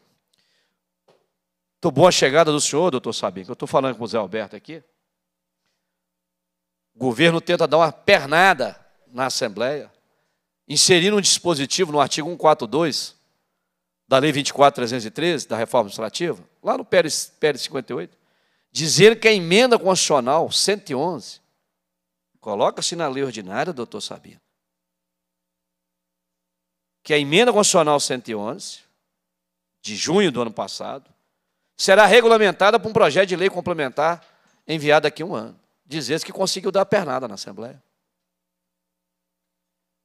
Estou boa a chegada do senhor, doutor Sabino, que eu estou falando com o Zé Alberto aqui. O governo tenta dar uma pernada na Assembleia, inserindo um dispositivo no artigo 142, da Lei 24313, da reforma administrativa, lá no Pérez, Pérez 58, dizer que a emenda constitucional 111 coloca-se na lei ordinária, doutor Sabino, que a emenda constitucional 111, de junho do ano passado, será regulamentada por um projeto de lei complementar enviado daqui a um ano. Dizer que conseguiu dar a pernada na Assembleia.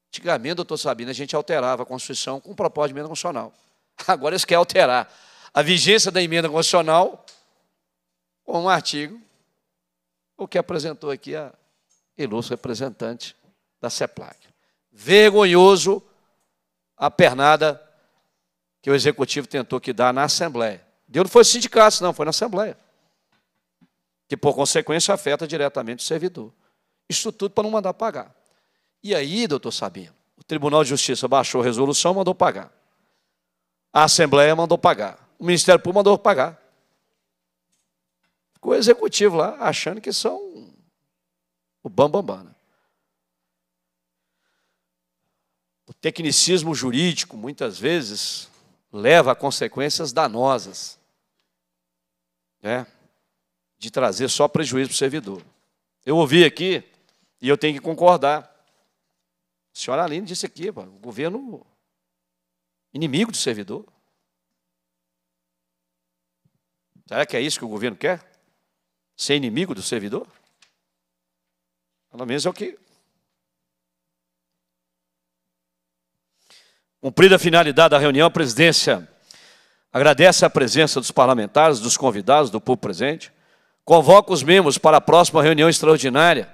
Antigamente, doutor Sabino, a gente alterava a Constituição com o propósito de emenda constitucional. Agora eles querem alterar a vigência da emenda constitucional com um artigo, o que apresentou aqui a ilustre representante da CEPLAC. Vergonhoso a pernada que o executivo tentou que dar na Assembleia. Deu não foi sindicatos, não, foi na Assembleia. Que, por consequência, afeta diretamente o servidor. Isso tudo para não mandar pagar. E aí, doutor Sabino, o Tribunal de Justiça baixou a resolução e mandou pagar. A Assembleia mandou pagar. O Ministério Público mandou pagar. Ficou o executivo lá, achando que são o bambambam. Bam, bam, né? O tecnicismo jurídico, muitas vezes, leva a consequências danosas né? de trazer só prejuízo para o servidor. Eu ouvi aqui, e eu tenho que concordar. A senhora Aline disse aqui, o governo Inimigo do servidor. Será que é isso que o governo quer? Ser inimigo do servidor? Pelo menos é o que. Cumprida a finalidade da reunião, a presidência agradece a presença dos parlamentares, dos convidados, do povo presente, convoca os membros para a próxima reunião extraordinária.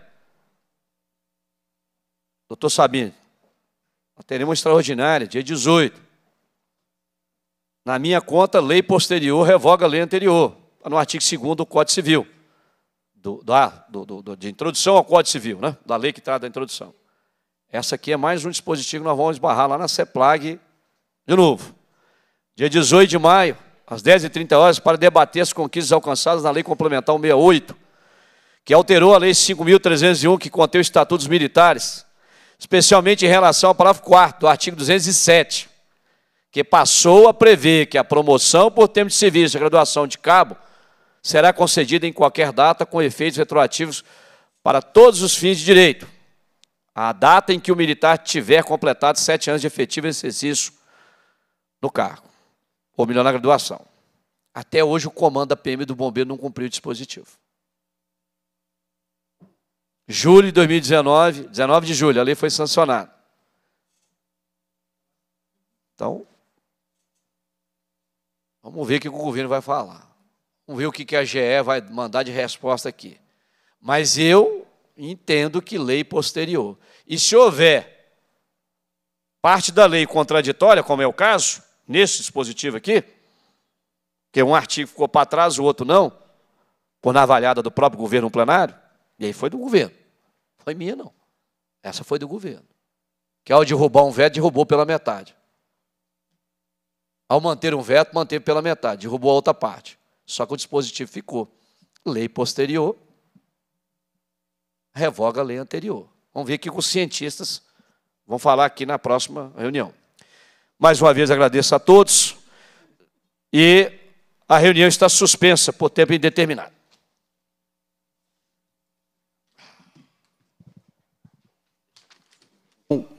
Doutor Sabino, nós teremos uma extraordinária, dia 18 na minha conta, lei posterior revoga a lei anterior. no artigo 2 do Código Civil. Do, da, ah, do, do, de introdução ao Código Civil, né? da lei que trata da introdução. Essa aqui é mais um dispositivo que nós vamos esbarrar lá na CEPLAG de novo. Dia 18 de maio, às 10h30, para debater as conquistas alcançadas na Lei Complementar 68, que alterou a Lei 5.301, que contém os estatutos Militares, especialmente em relação ao parágrafo 4 do artigo 207 que passou a prever que a promoção por tempo de serviço e graduação de cabo será concedida em qualquer data com efeitos retroativos para todos os fins de direito. A data em que o militar tiver completado sete anos de efetivo exercício no cargo, ou melhor, na graduação. Até hoje, o comando da PM do Bombeiro não cumpriu o dispositivo. Julho de 2019, 19 de julho, a lei foi sancionada. Então, Vamos ver o que o governo vai falar. Vamos ver o que a GE vai mandar de resposta aqui. Mas eu entendo que lei posterior. E se houver parte da lei contraditória, como é o caso, nesse dispositivo aqui, que é um artigo ficou para trás, o outro não, por navalhada do próprio governo plenário, e aí foi do governo. Foi minha, não. Essa foi do governo. Que ao derrubar um veto, derrubou pela metade. Ao manter um veto, manteve pela metade, derrubou a outra parte. Só que o dispositivo ficou. Lei posterior revoga a lei anterior. Vamos ver o que os cientistas vão falar aqui na próxima reunião. Mais uma vez agradeço a todos e a reunião está suspensa por tempo indeterminado.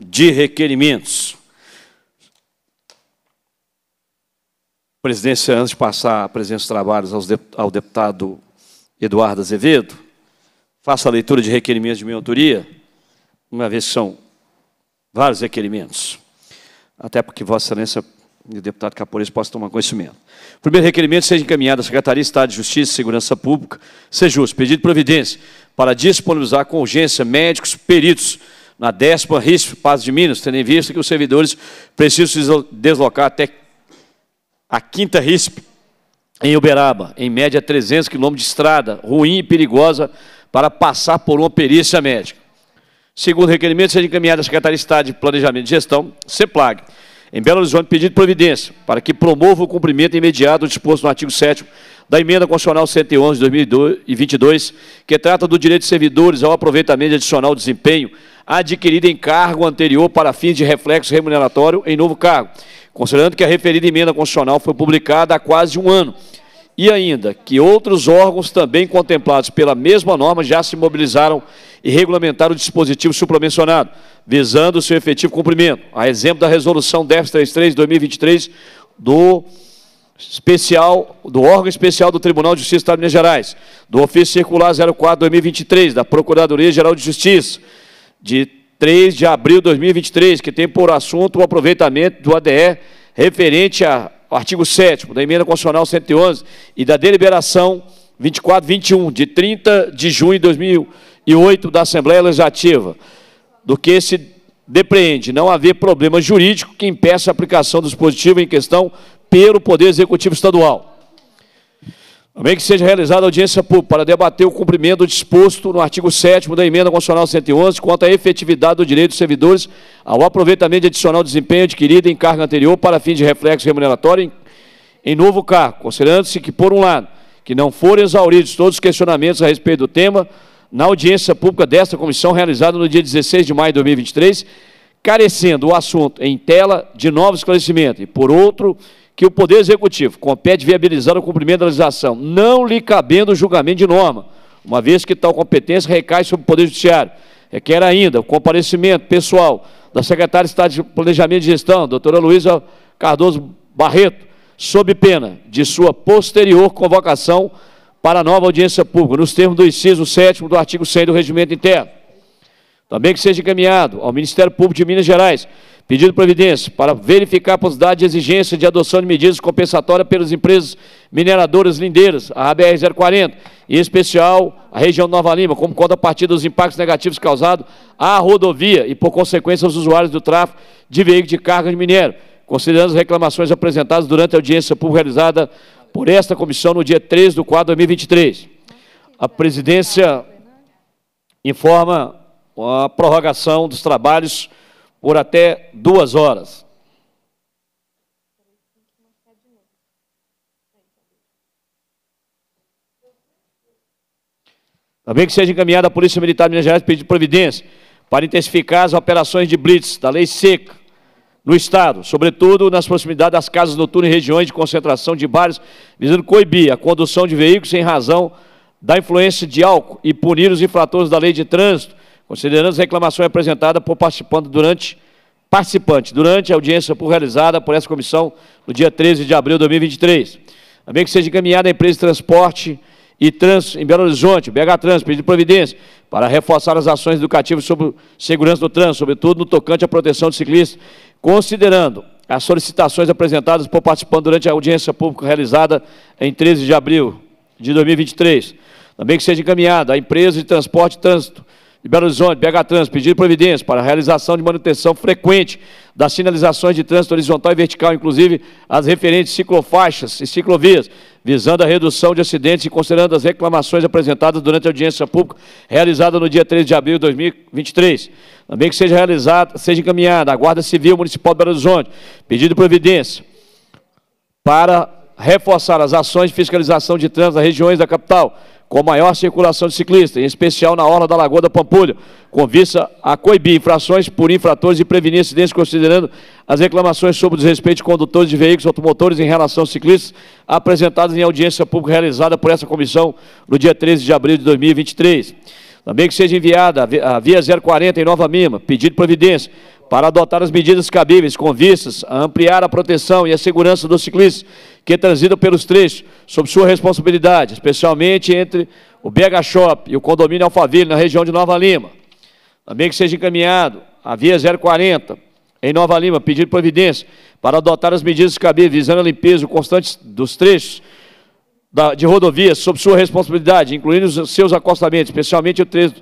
De requerimentos. presidência, antes de passar a presença dos trabalhos ao deputado Eduardo Azevedo, faça a leitura de requerimentos de minha autoria, uma vez que são vários requerimentos, até porque Vossa Excelência e o deputado Capores possa tomar conhecimento. O primeiro requerimento seja encaminhado à Secretaria de Estado de Justiça e Segurança Pública, seja justo, pedido de providência para disponibilizar com urgência médicos, peritos, na décima RISP Paz de Minas, tendo em vista que os servidores precisam se deslocar até a quinta RISP, em Uberaba, em média 300 quilômetros de estrada, ruim e perigosa para passar por uma perícia médica. Segundo requerimento, seja encaminhado à Secretaria de Estado de Planejamento e Gestão, CEPLAG, em Belo Horizonte, pedido de providência para que promova o cumprimento imediato do disposto no artigo 7 da Emenda Constitucional 111 de 2022, que trata do direito de servidores ao aproveitamento adicional do desempenho adquirida em cargo anterior para fins de reflexo remuneratório em novo cargo, considerando que a referida emenda constitucional foi publicada há quase um ano. E ainda que outros órgãos também contemplados pela mesma norma já se mobilizaram e regulamentaram o dispositivo supramencionado, visando seu efetivo cumprimento. A exemplo da resolução 1033 de 2023 do especial do órgão especial do Tribunal de Justiça do Estado de Minas Gerais, do ofício circular 04/2023 da Procuradoria Geral de Justiça, de 3 de abril de 2023, que tem por assunto o aproveitamento do ADE referente ao artigo 7 da Emenda Constitucional 111 e da deliberação 2421, de 30 de junho de 2008, da Assembleia Legislativa, do que se depreende não haver problema jurídico que impeça a aplicação do dispositivo em questão pelo Poder Executivo Estadual. Amém que seja realizada audiência pública para debater o cumprimento disposto no artigo 7 da Emenda Constitucional 111 quanto à efetividade do direito dos servidores ao aproveitamento de adicional desempenho adquirido em cargo anterior para fim de reflexo remuneratório em, em novo cargo, considerando-se que, por um lado, que não foram exauridos todos os questionamentos a respeito do tema na audiência pública desta comissão realizada no dia 16 de maio de 2023, carecendo o assunto em tela de novo esclarecimento e, por outro, que o Poder Executivo compete viabilizar o cumprimento da legislação, não lhe cabendo o julgamento de norma, uma vez que tal competência recai sobre o Poder Judiciário. Requer ainda o comparecimento pessoal da secretária de Estado de Planejamento e Gestão, doutora Luísa Cardoso Barreto, sob pena de sua posterior convocação para nova audiência pública, nos termos do inciso 7 do artigo 100 do Regimento Interno. Também que seja encaminhado ao Ministério Público de Minas Gerais, pedido providência para verificar a possibilidade de exigência de adoção de medidas compensatórias pelas empresas mineradoras lindeiras, a ABR 040, em especial a região Nova Lima, como conta a partir dos impactos negativos causados à rodovia e, por consequência, aos usuários do tráfego de veículos de carga de minério, considerando as reclamações apresentadas durante a audiência pública realizada por esta comissão no dia 3 de 4 de 2023. A presidência informa a prorrogação dos trabalhos por até duas horas. Também que seja encaminhada a Polícia Militar de Minas Gerais pedir providência para intensificar as operações de blitz da lei seca no Estado, sobretudo nas proximidades das casas noturnas e regiões de concentração de bares, visando coibir a condução de veículos em razão da influência de álcool e punir os infratores da lei de trânsito Considerando as reclamações apresentadas por participante durante, participante durante a audiência por realizada por essa comissão no dia 13 de abril de 2023. Também que seja encaminhada a empresa de transporte e trans em Belo Horizonte, BH Trans, pedido de providência, para reforçar as ações educativas sobre segurança do trânsito, sobretudo no tocante à proteção de ciclistas, considerando as solicitações apresentadas por participante durante a audiência pública realizada em 13 de abril de 2023. Também que seja encaminhada a empresa de transporte e trânsito de Belo Horizonte, BH Trans pedido providência para a realização de manutenção frequente das sinalizações de trânsito horizontal e vertical, inclusive as referentes ciclofaixas e ciclovias, visando a redução de acidentes e considerando as reclamações apresentadas durante a audiência pública realizada no dia 13 de abril de 2023. Também que seja realizada, seja encaminhada a Guarda Civil Municipal de Belo Horizonte, pedido providência para reforçar as ações de fiscalização de trânsito nas regiões da capital, com maior circulação de ciclistas, em especial na orla da Lagoa da Pampulha, com vista a coibir infrações por infratores e prevenir acidentes, considerando as reclamações sobre o desrespeito de condutores de veículos automotores em relação aos ciclistas, apresentadas em audiência pública realizada por essa comissão no dia 13 de abril de 2023. Também que seja enviada a Via 040 em Nova Mima, pedido de providência, para adotar as medidas cabíveis com vistas a ampliar a proteção e a segurança dos ciclistas, que é transita pelos trechos, sob sua responsabilidade, especialmente entre o BH Shop e o condomínio Alphaville, na região de Nova Lima. Também que seja encaminhado a via 040, em Nova Lima, pedido providência, para adotar as medidas que cabíveis, visando a limpeza constante dos trechos da, de rodovias sob sua responsabilidade, incluindo os seus acostamentos, especialmente o trecho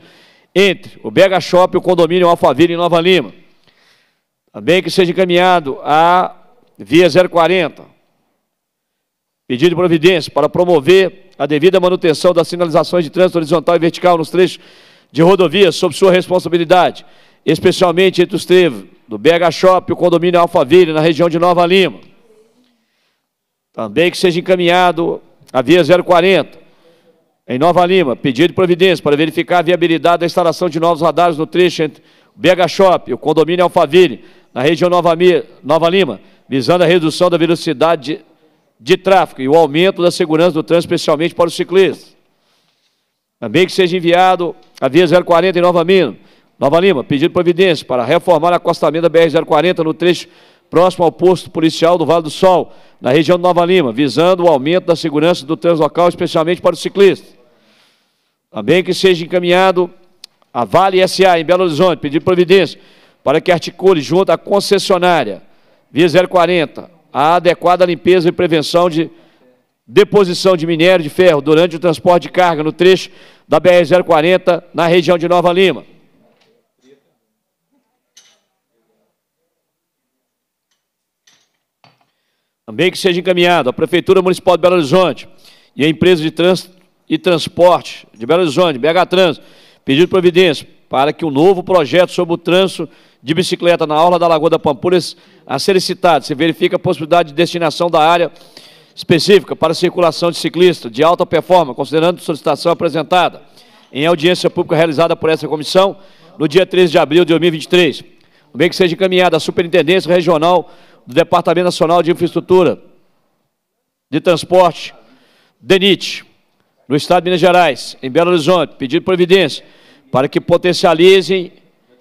entre o BH Shop e o condomínio Alphaville, em Nova Lima. Também que seja encaminhado a via 040, Pedido de providência para promover a devida manutenção das sinalizações de trânsito horizontal e vertical nos trechos de rodovias sob sua responsabilidade, especialmente entre os trevos do BH Shop e o condomínio Alphaville, na região de Nova Lima. Também que seja encaminhado a via 040, em Nova Lima, pedido de providência para verificar a viabilidade da instalação de novos radares no trecho entre o BH Shop e o condomínio Alphaville, na região Nova, Nova Lima, visando a redução da velocidade de tráfego e o aumento da segurança do trânsito, especialmente para os ciclistas. Também que seja enviado a via 040 em Nova Nova Lima, pedido providência para reformar o acostamento da BR-040 no trecho próximo ao posto policial do Vale do Sol, na região de Nova Lima, visando o aumento da segurança do trânsito local, especialmente para os ciclistas. Também que seja encaminhado a Vale SA, em Belo Horizonte, pedido providência para que articule junto à concessionária via 040 a adequada limpeza e prevenção de deposição de minério de ferro durante o transporte de carga no trecho da BR-040 na região de Nova Lima. Também que seja encaminhado à Prefeitura Municipal de Belo Horizonte e à Empresa de Trânsito e Transporte de Belo Horizonte, BH Trans, pedido de providência para que o um novo projeto sobre o trânsito de bicicleta na aula da Lagoa da Pampulha a ser citado. Se verifica a possibilidade de destinação da área específica para circulação de ciclistas de alta performance, considerando a solicitação apresentada em audiência pública realizada por essa comissão no dia 13 de abril de 2023, bem que seja encaminhada à Superintendência Regional do Departamento Nacional de Infraestrutura de Transporte, DENIT, no Estado de Minas Gerais, em Belo Horizonte, pedido providência para que potencializem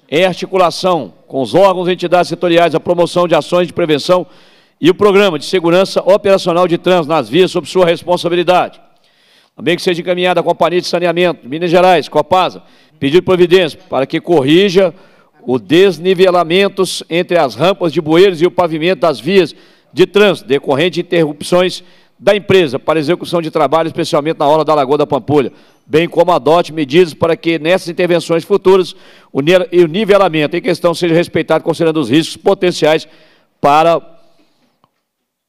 em articulação com os órgãos e entidades setoriais a promoção de ações de prevenção e o programa de segurança operacional de trânsito nas vias sob sua responsabilidade. Também que seja encaminhada a Companhia de Saneamento de Minas Gerais, Copasa, pedido de providência para que corrija o desnivelamento entre as rampas de bueiros e o pavimento das vias de trânsito, decorrente de interrupções da empresa para execução de trabalho, especialmente na hora da Lagoa da Pampulha, bem como adote medidas para que nessas intervenções futuras o nivelamento em questão seja respeitado, considerando os riscos potenciais para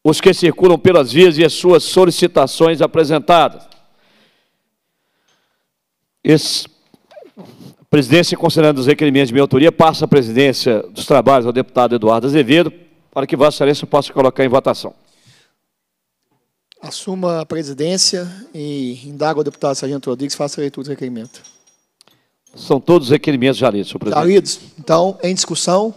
os que circulam pelas vias e as suas solicitações apresentadas. Esse presidência, considerando os requerimentos de minha autoria, passa a presidência dos trabalhos ao deputado Eduardo Azevedo, para que Vossa Excelência possa colocar em votação. Assuma a presidência e indaga o deputado Sargento Rodrigues, faça a leitura do requerimento. São todos os requerimentos já lidos, senhor presidente. Já tá lidos. Então, em discussão,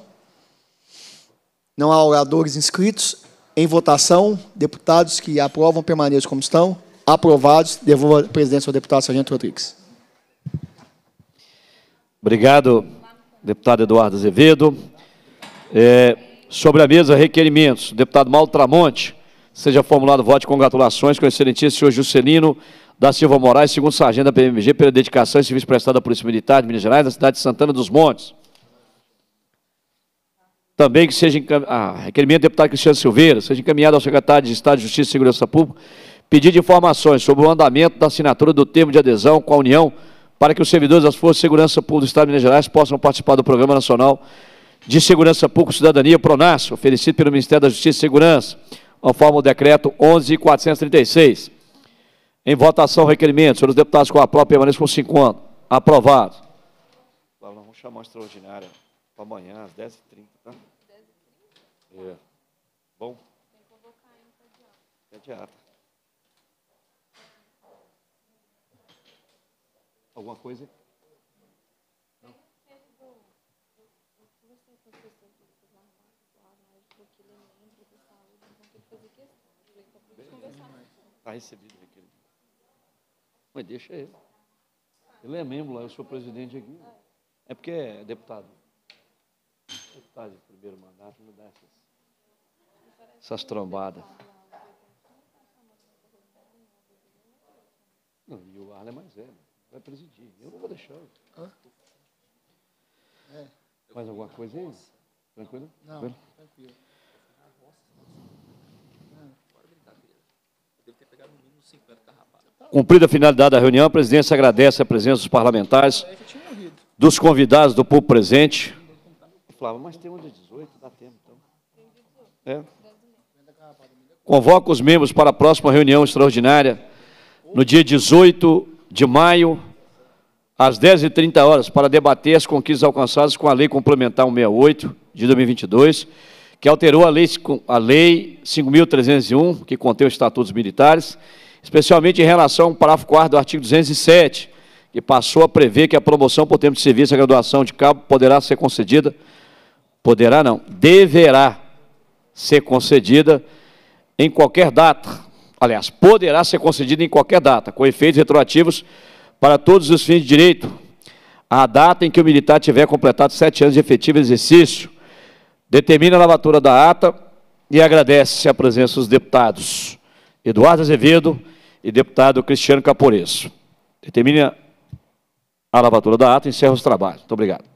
não há oradores inscritos. Em votação, deputados que aprovam permaneçam como estão. Aprovados, devolvo a presidência ao deputado Sargento Rodrigues. Obrigado, deputado Eduardo Azevedo. É, sobre a mesa, requerimentos. Deputado Mauro Tramonte Seja formulado voto de congratulações com o excelentíssimo senhor Juscelino da Silva Moraes, segundo sargento da PMG, pela dedicação e serviço prestado à Polícia Militar de Minas Gerais, da cidade de Santana dos Montes. Também que seja ah, requerimento do deputado Cristiano Silveira, seja encaminhado ao secretário de Estado de Justiça e Segurança Pública, pedido de informações sobre o andamento da assinatura do termo de adesão com a União para que os servidores das Forças de Segurança Pública do Estado de Minas Gerais possam participar do Programa Nacional de Segurança Pública e Cidadania, PRONAS, oferecido pelo Ministério da Justiça e Segurança conforme o decreto 11.436. Em votação, requerimento. Senhores deputados, com a própria prova, por cinco anos. Aprovado. vamos chamar uma extraordinária para amanhã, às 10h30, tá? 10h30? É. Bom? Tem que convocar em pediatra. Alguma coisa? Está recebido né, o Mas deixa ele. Ele é membro lá, eu sou presidente aqui. É porque é deputado. Deputado de primeiro mandato, não dá essas, essas trombadas. Não, e o Arlen é mais velho. Vai presidir. Eu não vou deixar. Hã? É. Mais alguma coisa aí? Tranquilo? Não, tranquilo. Cumprida a finalidade da reunião, a presidência agradece a presença dos parlamentares, dos convidados, do povo presente. Flávio, mas tem 18, dá tempo, então. É. Convoco os membros para a próxima reunião extraordinária, no dia 18 de maio, às 10h30, para debater as conquistas alcançadas com a Lei Complementar 168, de 2022, que alterou a Lei, a lei 5.301, que contém os estatutos militares, especialmente em relação ao parágrafo 4 do artigo 207, que passou a prever que a promoção por tempo de serviço à graduação de cabo poderá ser concedida, poderá não, deverá ser concedida em qualquer data. Aliás, poderá ser concedida em qualquer data, com efeitos retroativos para todos os fins de direito, a data em que o militar tiver completado sete anos de efetivo exercício. Determina a lavatura da ata e agradece a presença dos deputados. Eduardo Azevedo e deputado Cristiano Caporesso. Determine a lavatura da ata e encerra os trabalhos. Muito obrigado.